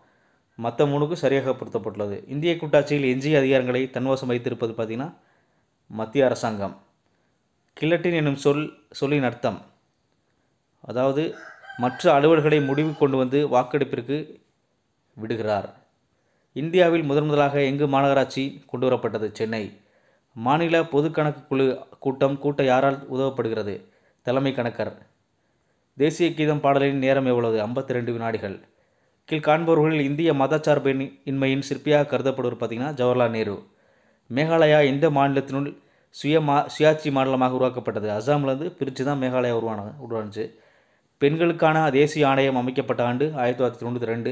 மற்ற மூணுக்கும் சரியாக பொருத்தப்பட்டுள்ளது இந்திய கூட்டாட்சியில் எஞ்சிய அதிகாரங்களை தன்வசம் வைத்திருப்பது பார்த்திங்கன்னா மத்திய அரசாங்கம் கிழட்டின் என்னும் சொல் சொல்லின் அர்த்தம் அதாவது மற்ற அலுவல்களை முடிவு கொண்டு வந்து வாக்கெடுப்பிற்கு விடுகிறார் இந்தியாவில் முதன் முதலாக எங்கு மாநகராட்சி கொண்டு வரப்பட்டது சென்னை மாநில பொது கணக்கு குழு கூட்டம் கூட்ட யாரால் உதவப்படுகிறது தலைமை கணக்கர் தேசிய கீதம் பாடலின் நேரம் எவ்வளவு ஐம்பத்தி ரெண்டு வினாடிகள் கீழ் காண்பவர்களில் இந்திய மதச்சார்பின் இன்மையின் சிற்பியாக கருதப்படுவர் பார்த்திங்கன்னா ஜவஹர்லால் நேரு மேகாலயா இந்த மாநிலத்தினுள் சுயமா சுயாட்சி மாநிலமாக உருவாக்கப்பட்டது அசாம்லேருந்து பிரித்து தான் மேகாலயா உருவான உருவானுச்சு பெண்களுக்கான தேசிய ஆணையம் அமைக்கப்பட்ட ஆண்டு ஆயிரத்தி தொள்ளாயிரத்தி தொண்ணூற்றி ரெண்டு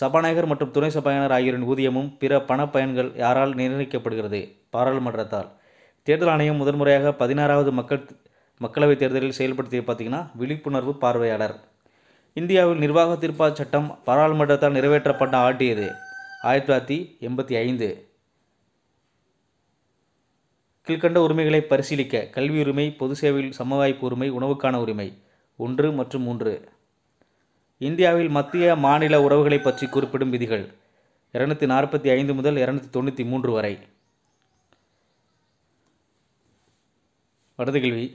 சபாநாயகர் மற்றும் துணை சபாநாயகர் ஆகியோரின் ஊதியமும் பிற பணப்பயன்கள் யாரால் நிர்ணயிக்கப்படுகிறது பாராளுமன்றத்தால் தேர்தல் ஆணையம் முதன்முறையாக பதினாறாவது மக்கள் மக்களவைத் தேர்தலில் செயல்படுத்தி பார்த்திங்கன்னா விழிப்புணர்வு பார்வையாளர் இந்தியாவில் நிர்வாக தீர்ப்பாய சட்டம் பாராளுமன்றத்தால் நிறைவேற்றப்பட்ட ஆட்டியது ஆயிரத்தி தொள்ளாயிரத்தி எண்பத்தி ஐந்து கீழ்கண்ட உரிமைகளை பரிசீலிக்க கல்வி உரிமை பொது சேவையில் சமவாய்ப்பு உரிமை உணவுக்கான உரிமை ஒன்று மற்றும் மூன்று இந்தியாவில் மத்திய மாநில உறவுகளை பற்றி குறிப்பிடும் விதிகள் இரநூத்தி நாற்பத்தி ஐந்து முதல் இரநூத்தி தொண்ணூற்றி மூன்று வரை அடுத்த கேள்வி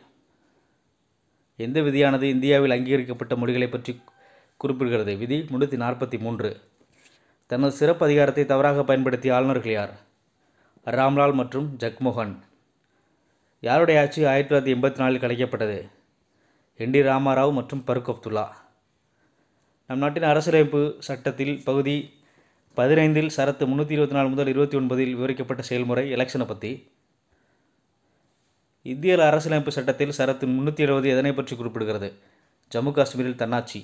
எந்த விதியானது இந்தியாவில் அங்கீகரிக்கப்பட்ட மொழிகளை பற்றி குறிப்பிடுகிறது விதி முன்னூற்றி நாற்பத்தி மூன்று தனது சிறப்பு அதிகாரத்தை தவறாக பயன்படுத்திய ஆளுநர்கள் யார் ராம்லால் மற்றும் ஜக்மோகன் யாருடைய ஆட்சி ஆயிரத்தி தொள்ளாயிரத்தி எண்பத்தி நாலில் கலைக்கப்பட்டது என் டி ராமாராவ் மற்றும் பருக் அப்துல்லா நம் நாட்டின் அரசியலமைப்பு சட்டத்தில் பகுதி பதினைந்தில் சரத்து முந்நூற்றி இருபத்தி நாலு முதல் இருபத்தி ஒன்பதில் விவரிக்கப்பட்ட செயல்முறை எலெக்ஷனை பற்றி இந்திய அரசியலமைப்பு சட்டத்தில் சரத்து முன்னூற்றி எழுபது எதனை பற்றி குறிப்பிடுகிறது ஜம்மு காஷ்மீரில் தன்னாட்சி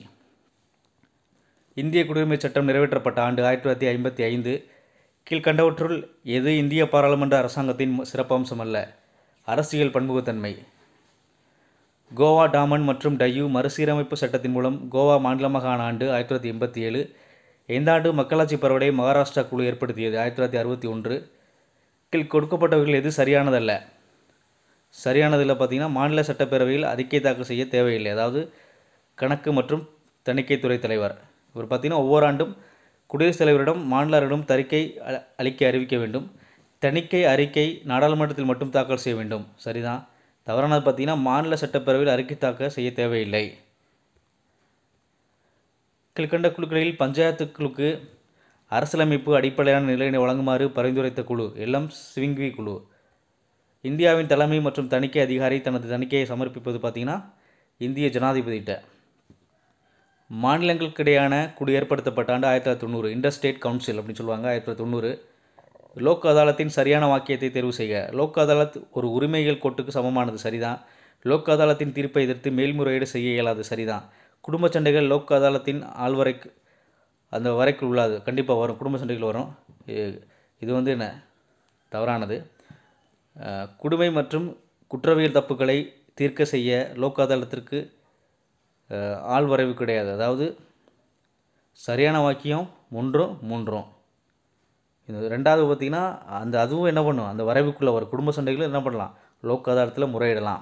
இந்திய குடியுரிமை சட்டம் நிறைவேற்றப்பட்ட ஆண்டு ஆயிரத்தி தொள்ளாயிரத்தி ஐம்பத்தி ஐந்து கீழ்கண்டவற்றுள் எது இந்திய பாராளுமன்ற அரசாங்கத்தின் சிறப்பம்சம் அல்ல அரசியல் பன்முகத்தன்மை கோவா டாமன் மற்றும் டையூ மறுசீரமைப்பு சட்டத்தின் மூலம் கோவா மாநிலமாக ஆன ஆண்டு ஆயிரத்தி தொள்ளாயிரத்தி எண்பத்தி ஏழு இந்த ஆண்டு மக்களாட்சி பரவலை மகாராஷ்டிரா குழு ஏற்படுத்தியது ஆயிரத்தி தொள்ளாயிரத்தி அறுபத்தி ஒன்று கீழ் கொடுக்கப்பட்டவர்கள் எது சரியானதல்ல சரியானதில் பார்த்தீங்கன்னா மாநில சட்டப்பேரவையில் அறிக்கை தாக்கல் செய்ய தேவையில்லை அதாவது கணக்கு மற்றும் தணிக்கைத்துறை தலைவர் இவர் பார்த்தீங்கன்னா ஒவ்வொரு ஆண்டும் குடியரசுத் தலைவரிடம் மாநிலரிடம் தறிக்கை அளிக்க அறிவிக்க வேண்டும் தணிக்கை அறிக்கை நாடாளுமன்றத்தில் மட்டும் தாக்கல் செய்ய வேண்டும் சரிதான் தவறானது பார்த்திங்கன்னா மாநில சட்டப்பேரவையில் அறிக்கை தாக்கல் செய்ய தேவையில்லை கீழ்கண்ட குழுக்களில் பஞ்சாயத்து குழுக்கு அரசியலமைப்பு அடிப்படையான நிலையினை வழங்குமாறு பரிந்துரைத்த குழு எல்லாம் சிவிங்கி குழு இந்தியாவின் தலைமை மற்றும் தணிக்கை அதிகாரி தனது தணிக்கையை சமர்ப்பிப்பது பார்த்திங்கன்னா இந்திய ஜனாதிபதியிட்ட மாநிலங்களுக்கிடையான குடி ஏற்படுத்தப்பட்ட ஆண்டு ஆயிரத்தி தொள்ளாயிரத்தி தொண்ணூறு இண்டர் ஸ்டேட் கவுன்சில் அப்படின்னு சொல்லுவாங்க ஆயிரத்தி தொள்ளாயிரத்தி தொண்ணூறு லோக் அதாலத்தின் சரியான வாக்கியத்தை தேர்வு செய்க லோக் அதாலத் ஒரு உரிமைகள் கோட்டுக்கு சமமானது சரிதான் லோக் அதாலத்தின் தீர்ப்பை எதிர்த்து மேல்முறையீடு செய்ய இயலாது சரிதான் குடும்ப சண்டைகள் லோக் அதாலத்தின் ஆழ்வரைக்கு அந்த வரைக்குள் உள்ளாது கண்டிப்பாக வரும் குடும்ப சண்டைகள் வரும் இது வந்து என்ன தவறானது குடுமை மற்றும் குற்றவியல் தப்புக்களை தீர்க்க செய்ய லோக் அதாலத்திற்கு வரைவு கிடையாது அதாவது சரியான வாக்கியம் ஒன்றும் மூன்றும் இது ரெண்டாவது பார்த்திங்கன்னா அந்த அதுவும் என்ன பண்ணும் அந்த வரைவுக்குள்ளே வரும் குடும்ப சண்டைகளும் என்ன பண்ணலாம் லோக் அதாலத்தில் முறையிடலாம்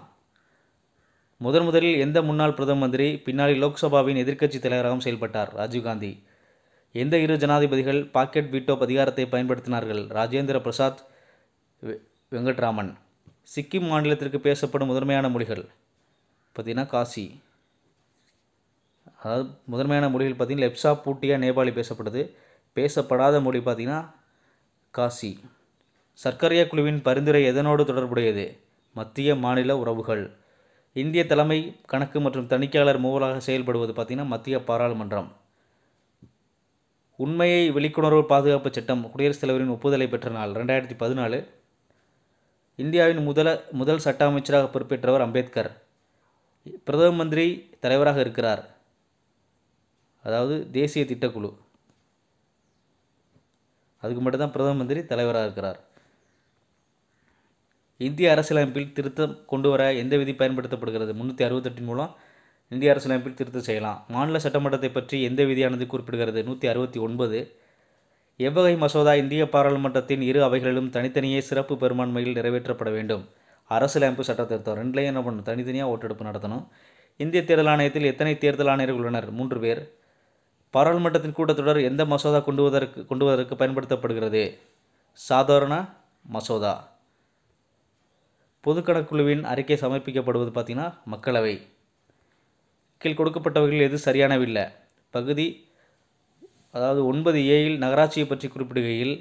முதன் முதலில் எந்த முன்னாள் பிரதம மந்திரி பின்னாளில் லோக்சபாவின் எதிர்க்கட்சி தலைவராகவும் செயல்பட்டார் ராஜீவ்காந்தி எந்த இரு ஜனாதிபதிகள் பாக்கெட் வீட்டோ அதிகாரத்தை பயன்படுத்தினார்கள் ராஜேந்திர பிரசாத் வெங்கட்ராமன் சிக்கிம் மாநிலத்திற்கு பேசப்படும் முதன்மையான மொழிகள் பார்த்திங்கன்னா காசி அதாவது முதன்மையான மொழிகள் பார்த்திங்கன்னா லெப்சா பூட்டியா நேபாளி பேசப்படுது பேசப்படாத மொழி பார்த்திங்கன்னா காசி சர்க்கரையா குழுவின் பரிந்துரை எதனோடு தொடர்புடையது மத்திய மாநில உறவுகள் இந்திய தலைமை கணக்கு மற்றும் தணிக்கையாளர் மூவலாக செயல்படுவது பார்த்திங்கன்னா மத்திய பாராளுமன்றம் உண்மையை விழிப்புணர்வு பாதுகாப்பு சட்டம் குடியரசுத் தலைவரின் ஒப்புதலை பெற்ற நாள் ரெண்டாயிரத்தி பதினாலு இந்தியாவின் முதல முதல் சட்ட அமைச்சராக பொறுப்பேற்றவர் அம்பேத்கர் பிரதம மந்திரி தலைவராக இருக்கிறார் அதாவது தேசிய திட்டக்குழு அதுக்கு மட்டும்தான் பிரதம மந்திரி தலைவராக இருக்கிறார் இந்திய அரசியலமைப்பில் திருத்தம் கொண்டு வர எந்த விதி பயன்படுத்தப்படுகிறது முந்நூற்றி அறுபத்தெட்டின் மூலம் இந்திய அரசியலமைப்பில் திருத்தம் செய்யலாம் மாநில சட்டமன்றத்தை பற்றி எந்த விதியானது குறிப்பிடுகிறது நூற்றி அறுபத்தி ஒன்பது எவ்வகை மசோதா இந்திய பாராளுமன்றத்தின் இரு அவைகளிலும் தனித்தனியே சிறப்பு பெரும்பான்மையில் நிறைவேற்றப்பட வேண்டும் அரசியலமைப்பு சட்ட திருத்தம் ரெண்டுலேயும் என்ன பண்ணணும் தனித்தனியாக ஓட்டெடுப்பு நடத்தணும் இந்திய தேர்தல் ஆணையத்தில் எத்தனை தேர்தல் ஆணையர்கள் உள்ளனர் மூன்று பேர் பாராளுமன்றத்தின் கூட்டத்தொடர் எந்த மசோதா கொண்டுவதற்கு கொண்டுவதற்கு பயன்படுத்தப்படுகிறது சாதாரண மசோதா பொதுக்கணக்குழுவின் அறிக்கை சமர்ப்பிக்கப்படுவது பார்த்திங்கன்னா மக்களவை கீழ் கொடுக்கப்பட்டவர்கள் எது சரியானவில்லை பகுதி அதாவது ஒன்பது ஏயில் நகராட்சியை பற்றி குறிப்பிடுகையில்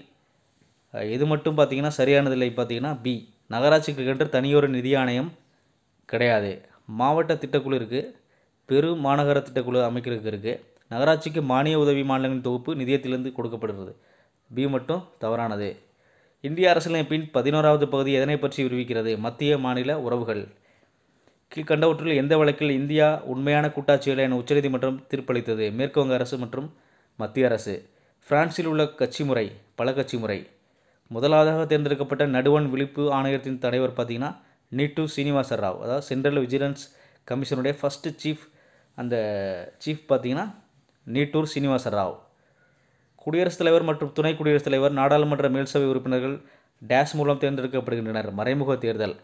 இது மட்டும் பார்த்திங்கன்னா சரியானதில்லை பார்த்திங்கன்னா பி நகராட்சிக்கு என்று தனியொரு நிதி ஆணையம் கிடையாது மாவட்ட திட்டக்குழு இருக்குது பெரு மாநகர திட்டக்குழு அமைக்கிறதுக்கு இருக்குது நகராட்சிக்கு மானிய உதவி மாநிலங்களின் தொகுப்பு நிதியத்திலிருந்து கொடுக்கப்படுகிறது பி மட்டும் தவறானது இந்திய அரசியலமைப்பின் பதினோராவது பகுதி எதனை பற்றி விரிவிக்கிறது மத்திய மாநில உறவுகள் கீழ்கண்டவற்றில் எந்த வழக்கில் இந்தியா உண்மையான கூட்டாட்சிகளை என உச்சநீதிமன்றம் தீர்ப்பளித்தது மேற்குவங்க அரசு மற்றும் மத்திய அரசு பிரான்சில் உள்ள கட்சி முறை பல கட்சி முறை முதலாவதாக தேர்ந்தெடுக்கப்பட்ட நடுவன் விழிப்பு ஆணையத்தின் தலைவர் பார்த்திங்கன்னா நீட்டு சீனிவாச ராவ் அதாவது சென்ட்ரல் விஜிலன்ஸ் கமிஷனுடைய ஃபஸ்ட்டு சீஃப் அந்த சீஃப் பார்த்திங்கன்னா நீட்டூர் சீனிவாச ராவ் குடியரசுத் தலைவர் மற்றும் துணை குடியரசுத் தலைவர் நாடாளுமன்ற மேல்சபை உறுப்பினர்கள் டேஷ் மூலம் தேர்ந்தெடுக்கப்படுகின்றனர் மறைமுக தேர்தல்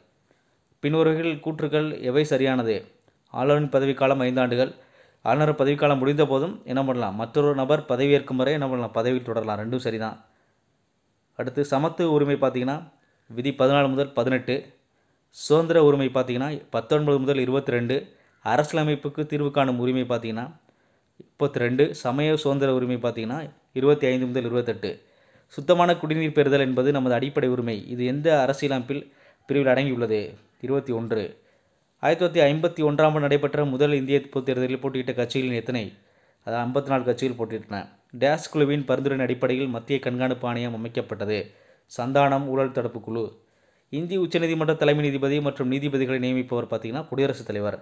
பின்வருகில் கூற்றுக்கள் எவை சரியானது ஆளுநரின் பதவிக்காலம் ஐந்தாண்டுகள் ஆளுநர் பதவிக்காலம் முடிந்த போதும் என்ன பண்ணலாம் மற்றொரு நபர் பதவியேற்கும் வரை என்ன பண்ணலாம் பதவியில் தொடரலாம் ரெண்டும் சரி தான் அடுத்து சமத்துவ உரிமை பார்த்திங்கன்னா விதி பதினாலு முதல் பதினெட்டு சுதந்திர உரிமை பார்த்திங்கன்னா பத்தொன்பது முதல் இருபத்தி ரெண்டு அரசியலமைப்புக்கு தீர்வு காணும் உரிமை பார்த்திங்கன்னா முப்பத்தி ரெண்டு சமய சுதந்திர உரிமை பார்த்திங்கன்னா இருபத்தி ஐந்து முதல் இருபத்தெட்டு சுத்தமான குடிநீர் பெறுதல் என்பது நமது அடிப்படை உரிமை இது எந்த அரசியலமைப்பில் பிரிவில் அடங்கியுள்ளது இருபத்தி ஒன்று ஆயிரத்தி தொள்ளாயிரத்தி ஐம்பத்தி ஒன்றாம் ஆண்டு நடைபெற்ற முதல் இந்திய பொது தேர்தலில் போட்டியிட்ட கட்சிகளின் எத்தனை அதாவது ஐம்பத்தி நாலு கட்சிகள் போட்டியிட்டன டேஸ் குழுவின் பரிந்துரையின் அடிப்படையில் மத்திய கண்காணிப்பு ஆணையம் அமைக்கப்பட்டது சந்தானம் ஊழல் தடுப்பு குழு இந்திய உச்சநீதிமன்ற தலைமை நீதிபதி மற்றும் நீதிபதிகளை நியமிப்பவர் பார்த்திங்கன்னா குடியரசுத் தலைவர்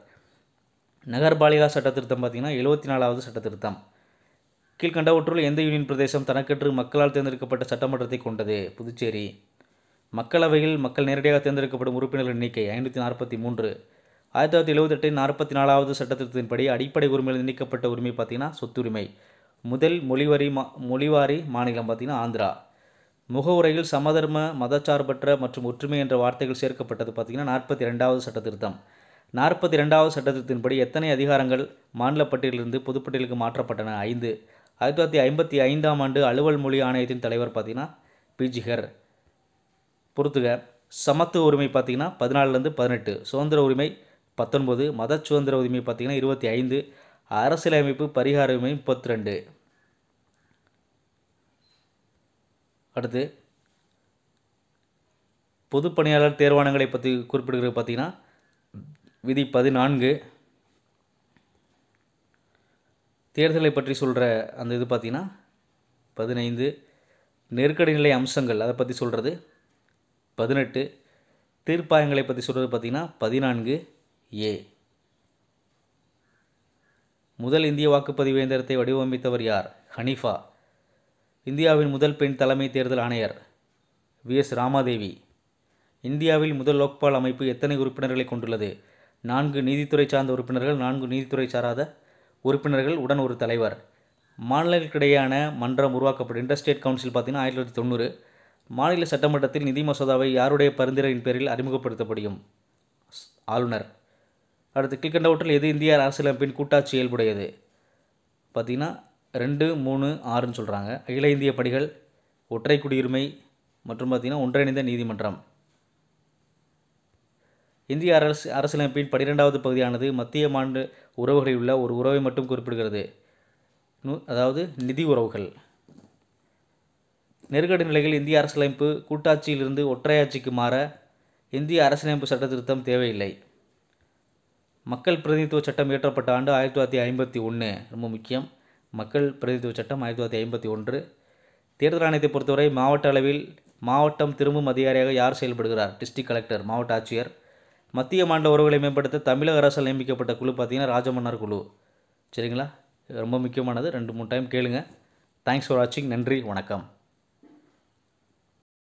நகர்பாலிகா சட்டத்திருத்தம் பார்த்திங்கன்னா எழுபத்தி நாலாவது சட்டத்திருத்தம் கீழ்கண்டவற்றுள் எந்த யூனியன் பிரதேசம் தனக்கென்று மக்களால் தேர்ந்தெடுக்கப்பட்ட சட்டமன்றத்தை கொண்டது புதுச்சேரி மக்களவையில் மக்கள் நேரடியாக தேர்ந்தெடுக்கப்படும் உறுப்பினர்கள் எண்ணிக்கை ஐநூற்றி நாற்பத்தி மூன்று ஆயிரத்தி தொள்ளாயிரத்தி எழுபத்தெட்டின் நாற்பத்தி நாலாவது சட்டத்திட்டத்தின்படி அடிப்படை உரிமையில் நீக்கப்பட்ட உரிமை பார்த்திங்கன்னா சொத்துரிமை முதல் மொழிவரி மா மொழிவாரி மாநிலம் பார்த்திங்கன்னா ஆந்திரா முகவுரையில் சமதர்ம மதச்சார்பற்ற மற்றும் ஒற்றுமை என்ற வார்த்தைகள் சேர்க்கப்பட்டது பார்த்திங்கன்னா நாற்பத்தி ரெண்டாவது சட்டத்திருத்தம் நாற்பத்தி ரெண்டாவது சட்டத்திட்டத்தின்படி எத்தனை அதிகாரங்கள் மாநில பொதுப்பட்டியலுக்கு மாற்றப்பட்டன ஐந்து ஆயிரத்தி தொள்ளாயிரத்தி ஐம்பத்தி ஐந்தாம் ஆண்டு அலுவல் மொழி ஆணையத்தின் தலைவர் பார்த்திங்கன்னா பிஜிகர் பொறுத்துக சமத்துவ உரிமை பார்த்திங்கன்னா பதினாலுலேருந்து பதினெட்டு சுதந்திர உரிமை பத்தொன்பது மத சுதந்திர உரிமை பார்த்திங்கன்னா இருபத்தி ஐந்து அரசியலமைப்பு பரிகார உரிமை முப்பத்தி ரெண்டு அடுத்து பொதுப்பணியாளர் தேர்வானங்களை பற்றி குறிப்பிடுகிறது பார்த்திங்கன்னா விதி பதினான்கு தேர்தலை பற்றி சொல்கிற அந்த இது பார்த்திங்கன்னா பதினைந்து நெருக்கடி நிலை அம்சங்கள் அதை பற்றி சொல்கிறது பதினெட்டு தீர்ப்பாயங்களை பற்றி சொல்கிறது பார்த்திங்கன்னா பதினான்கு ஏ முதல் இந்திய வாக்குப்பதிவு இயந்திரத்தை வடிவமைத்தவர் யார் ஹனீஃபா இந்தியாவின் முதல் பெண் தலைமை தேர்தல் ஆணையர் வி எஸ் ராமாதேவி இந்தியாவில் முதல் லோக்பால் அமைப்பு எத்தனை உறுப்பினர்களை கொண்டுள்ளது நான்கு நீதித்துறை சார்ந்த உறுப்பினர்கள் நான்கு நீதித்துறை சாராத உறுப்பினர்கள் உடன் ஒரு தலைவர் மாநிலங்களுக்கிடையான மன்றம் உருவாக்கப்படும் இன்டர்ஸ்டேட் கவுன்சில் பார்த்தீங்கன்னா ஆயிரத்தி தொள்ளாயிரத்தி தொண்ணூறு மாநில சட்டமன்றத்தில் நிதி மசோதாவை யாருடைய பரிந்துரையின் பேரில் அறிமுகப்படுத்தப்படும் ஆளுநர் அடுத்து கீழ்கண்ட ஓட்டில் எது இந்திய அரசியலமைப்பின் கூட்டாட்சி இயல்புடையது பார்த்திங்கன்னா ரெண்டு மூணு ஆறுன்னு சொல்கிறாங்க அகில இந்திய படிகள் ஒற்றை குடியுரிமை மற்றும் பார்த்திங்கன்னா ஒன்றிணைந்த நீதிமன்றம் இந்திய அரசு அரசியலமைப்பின் பனிரெண்டாவது பகுதியானது மத்திய மாநில உறவுகளில் உள்ள ஒரு உறவை மட்டும் குறிப்பிடுகிறது அதாவது நிதி உறவுகள் நெருக்கடி நிலையில் இந்திய அரசியலமைப்பு கூட்டாட்சியிலிருந்து ஒற்றையாட்சிக்கு மாற இந்திய அரசியலமைப்பு சட்ட திருத்தம் தேவையில்லை மக்கள் பிரதிநிதித்துவ சட்டம் இயற்றப்பட்ட ஆண்டு ஆயிரத்தி தொள்ளாயிரத்தி ஐம்பத்தி ஒன்று ரொம்ப முக்கியம் மக்கள் பிரதிநிதித்துவ சட்டம் ஆயிரத்தி தொள்ளாயிரத்தி ஐம்பத்தி ஒன்று தேர்தல் ஆணையத்தை பொறுத்தவரை மாவட்ட அளவில் மாவட்டம் திரும்பும் அதிகாரியாக யார் செயல்படுகிறார் டிஸ்ட்ரிக்ட் கலெக்டர் மாவட்ட ஆட்சியர் மத்திய மாநில உறவுகளை மேம்படுத்த தமிழக அரசால் நியமிக்கப்பட்ட குழு பார்த்திங்கன்னா ராஜமன்னார் குழு சரிங்களா ரொம்ப முக்கியமானது ரெண்டு மூணு டைம் கேளுங்க தேங்க்ஸ் ஃபார் வாட்சிங் நன்றி வணக்கம்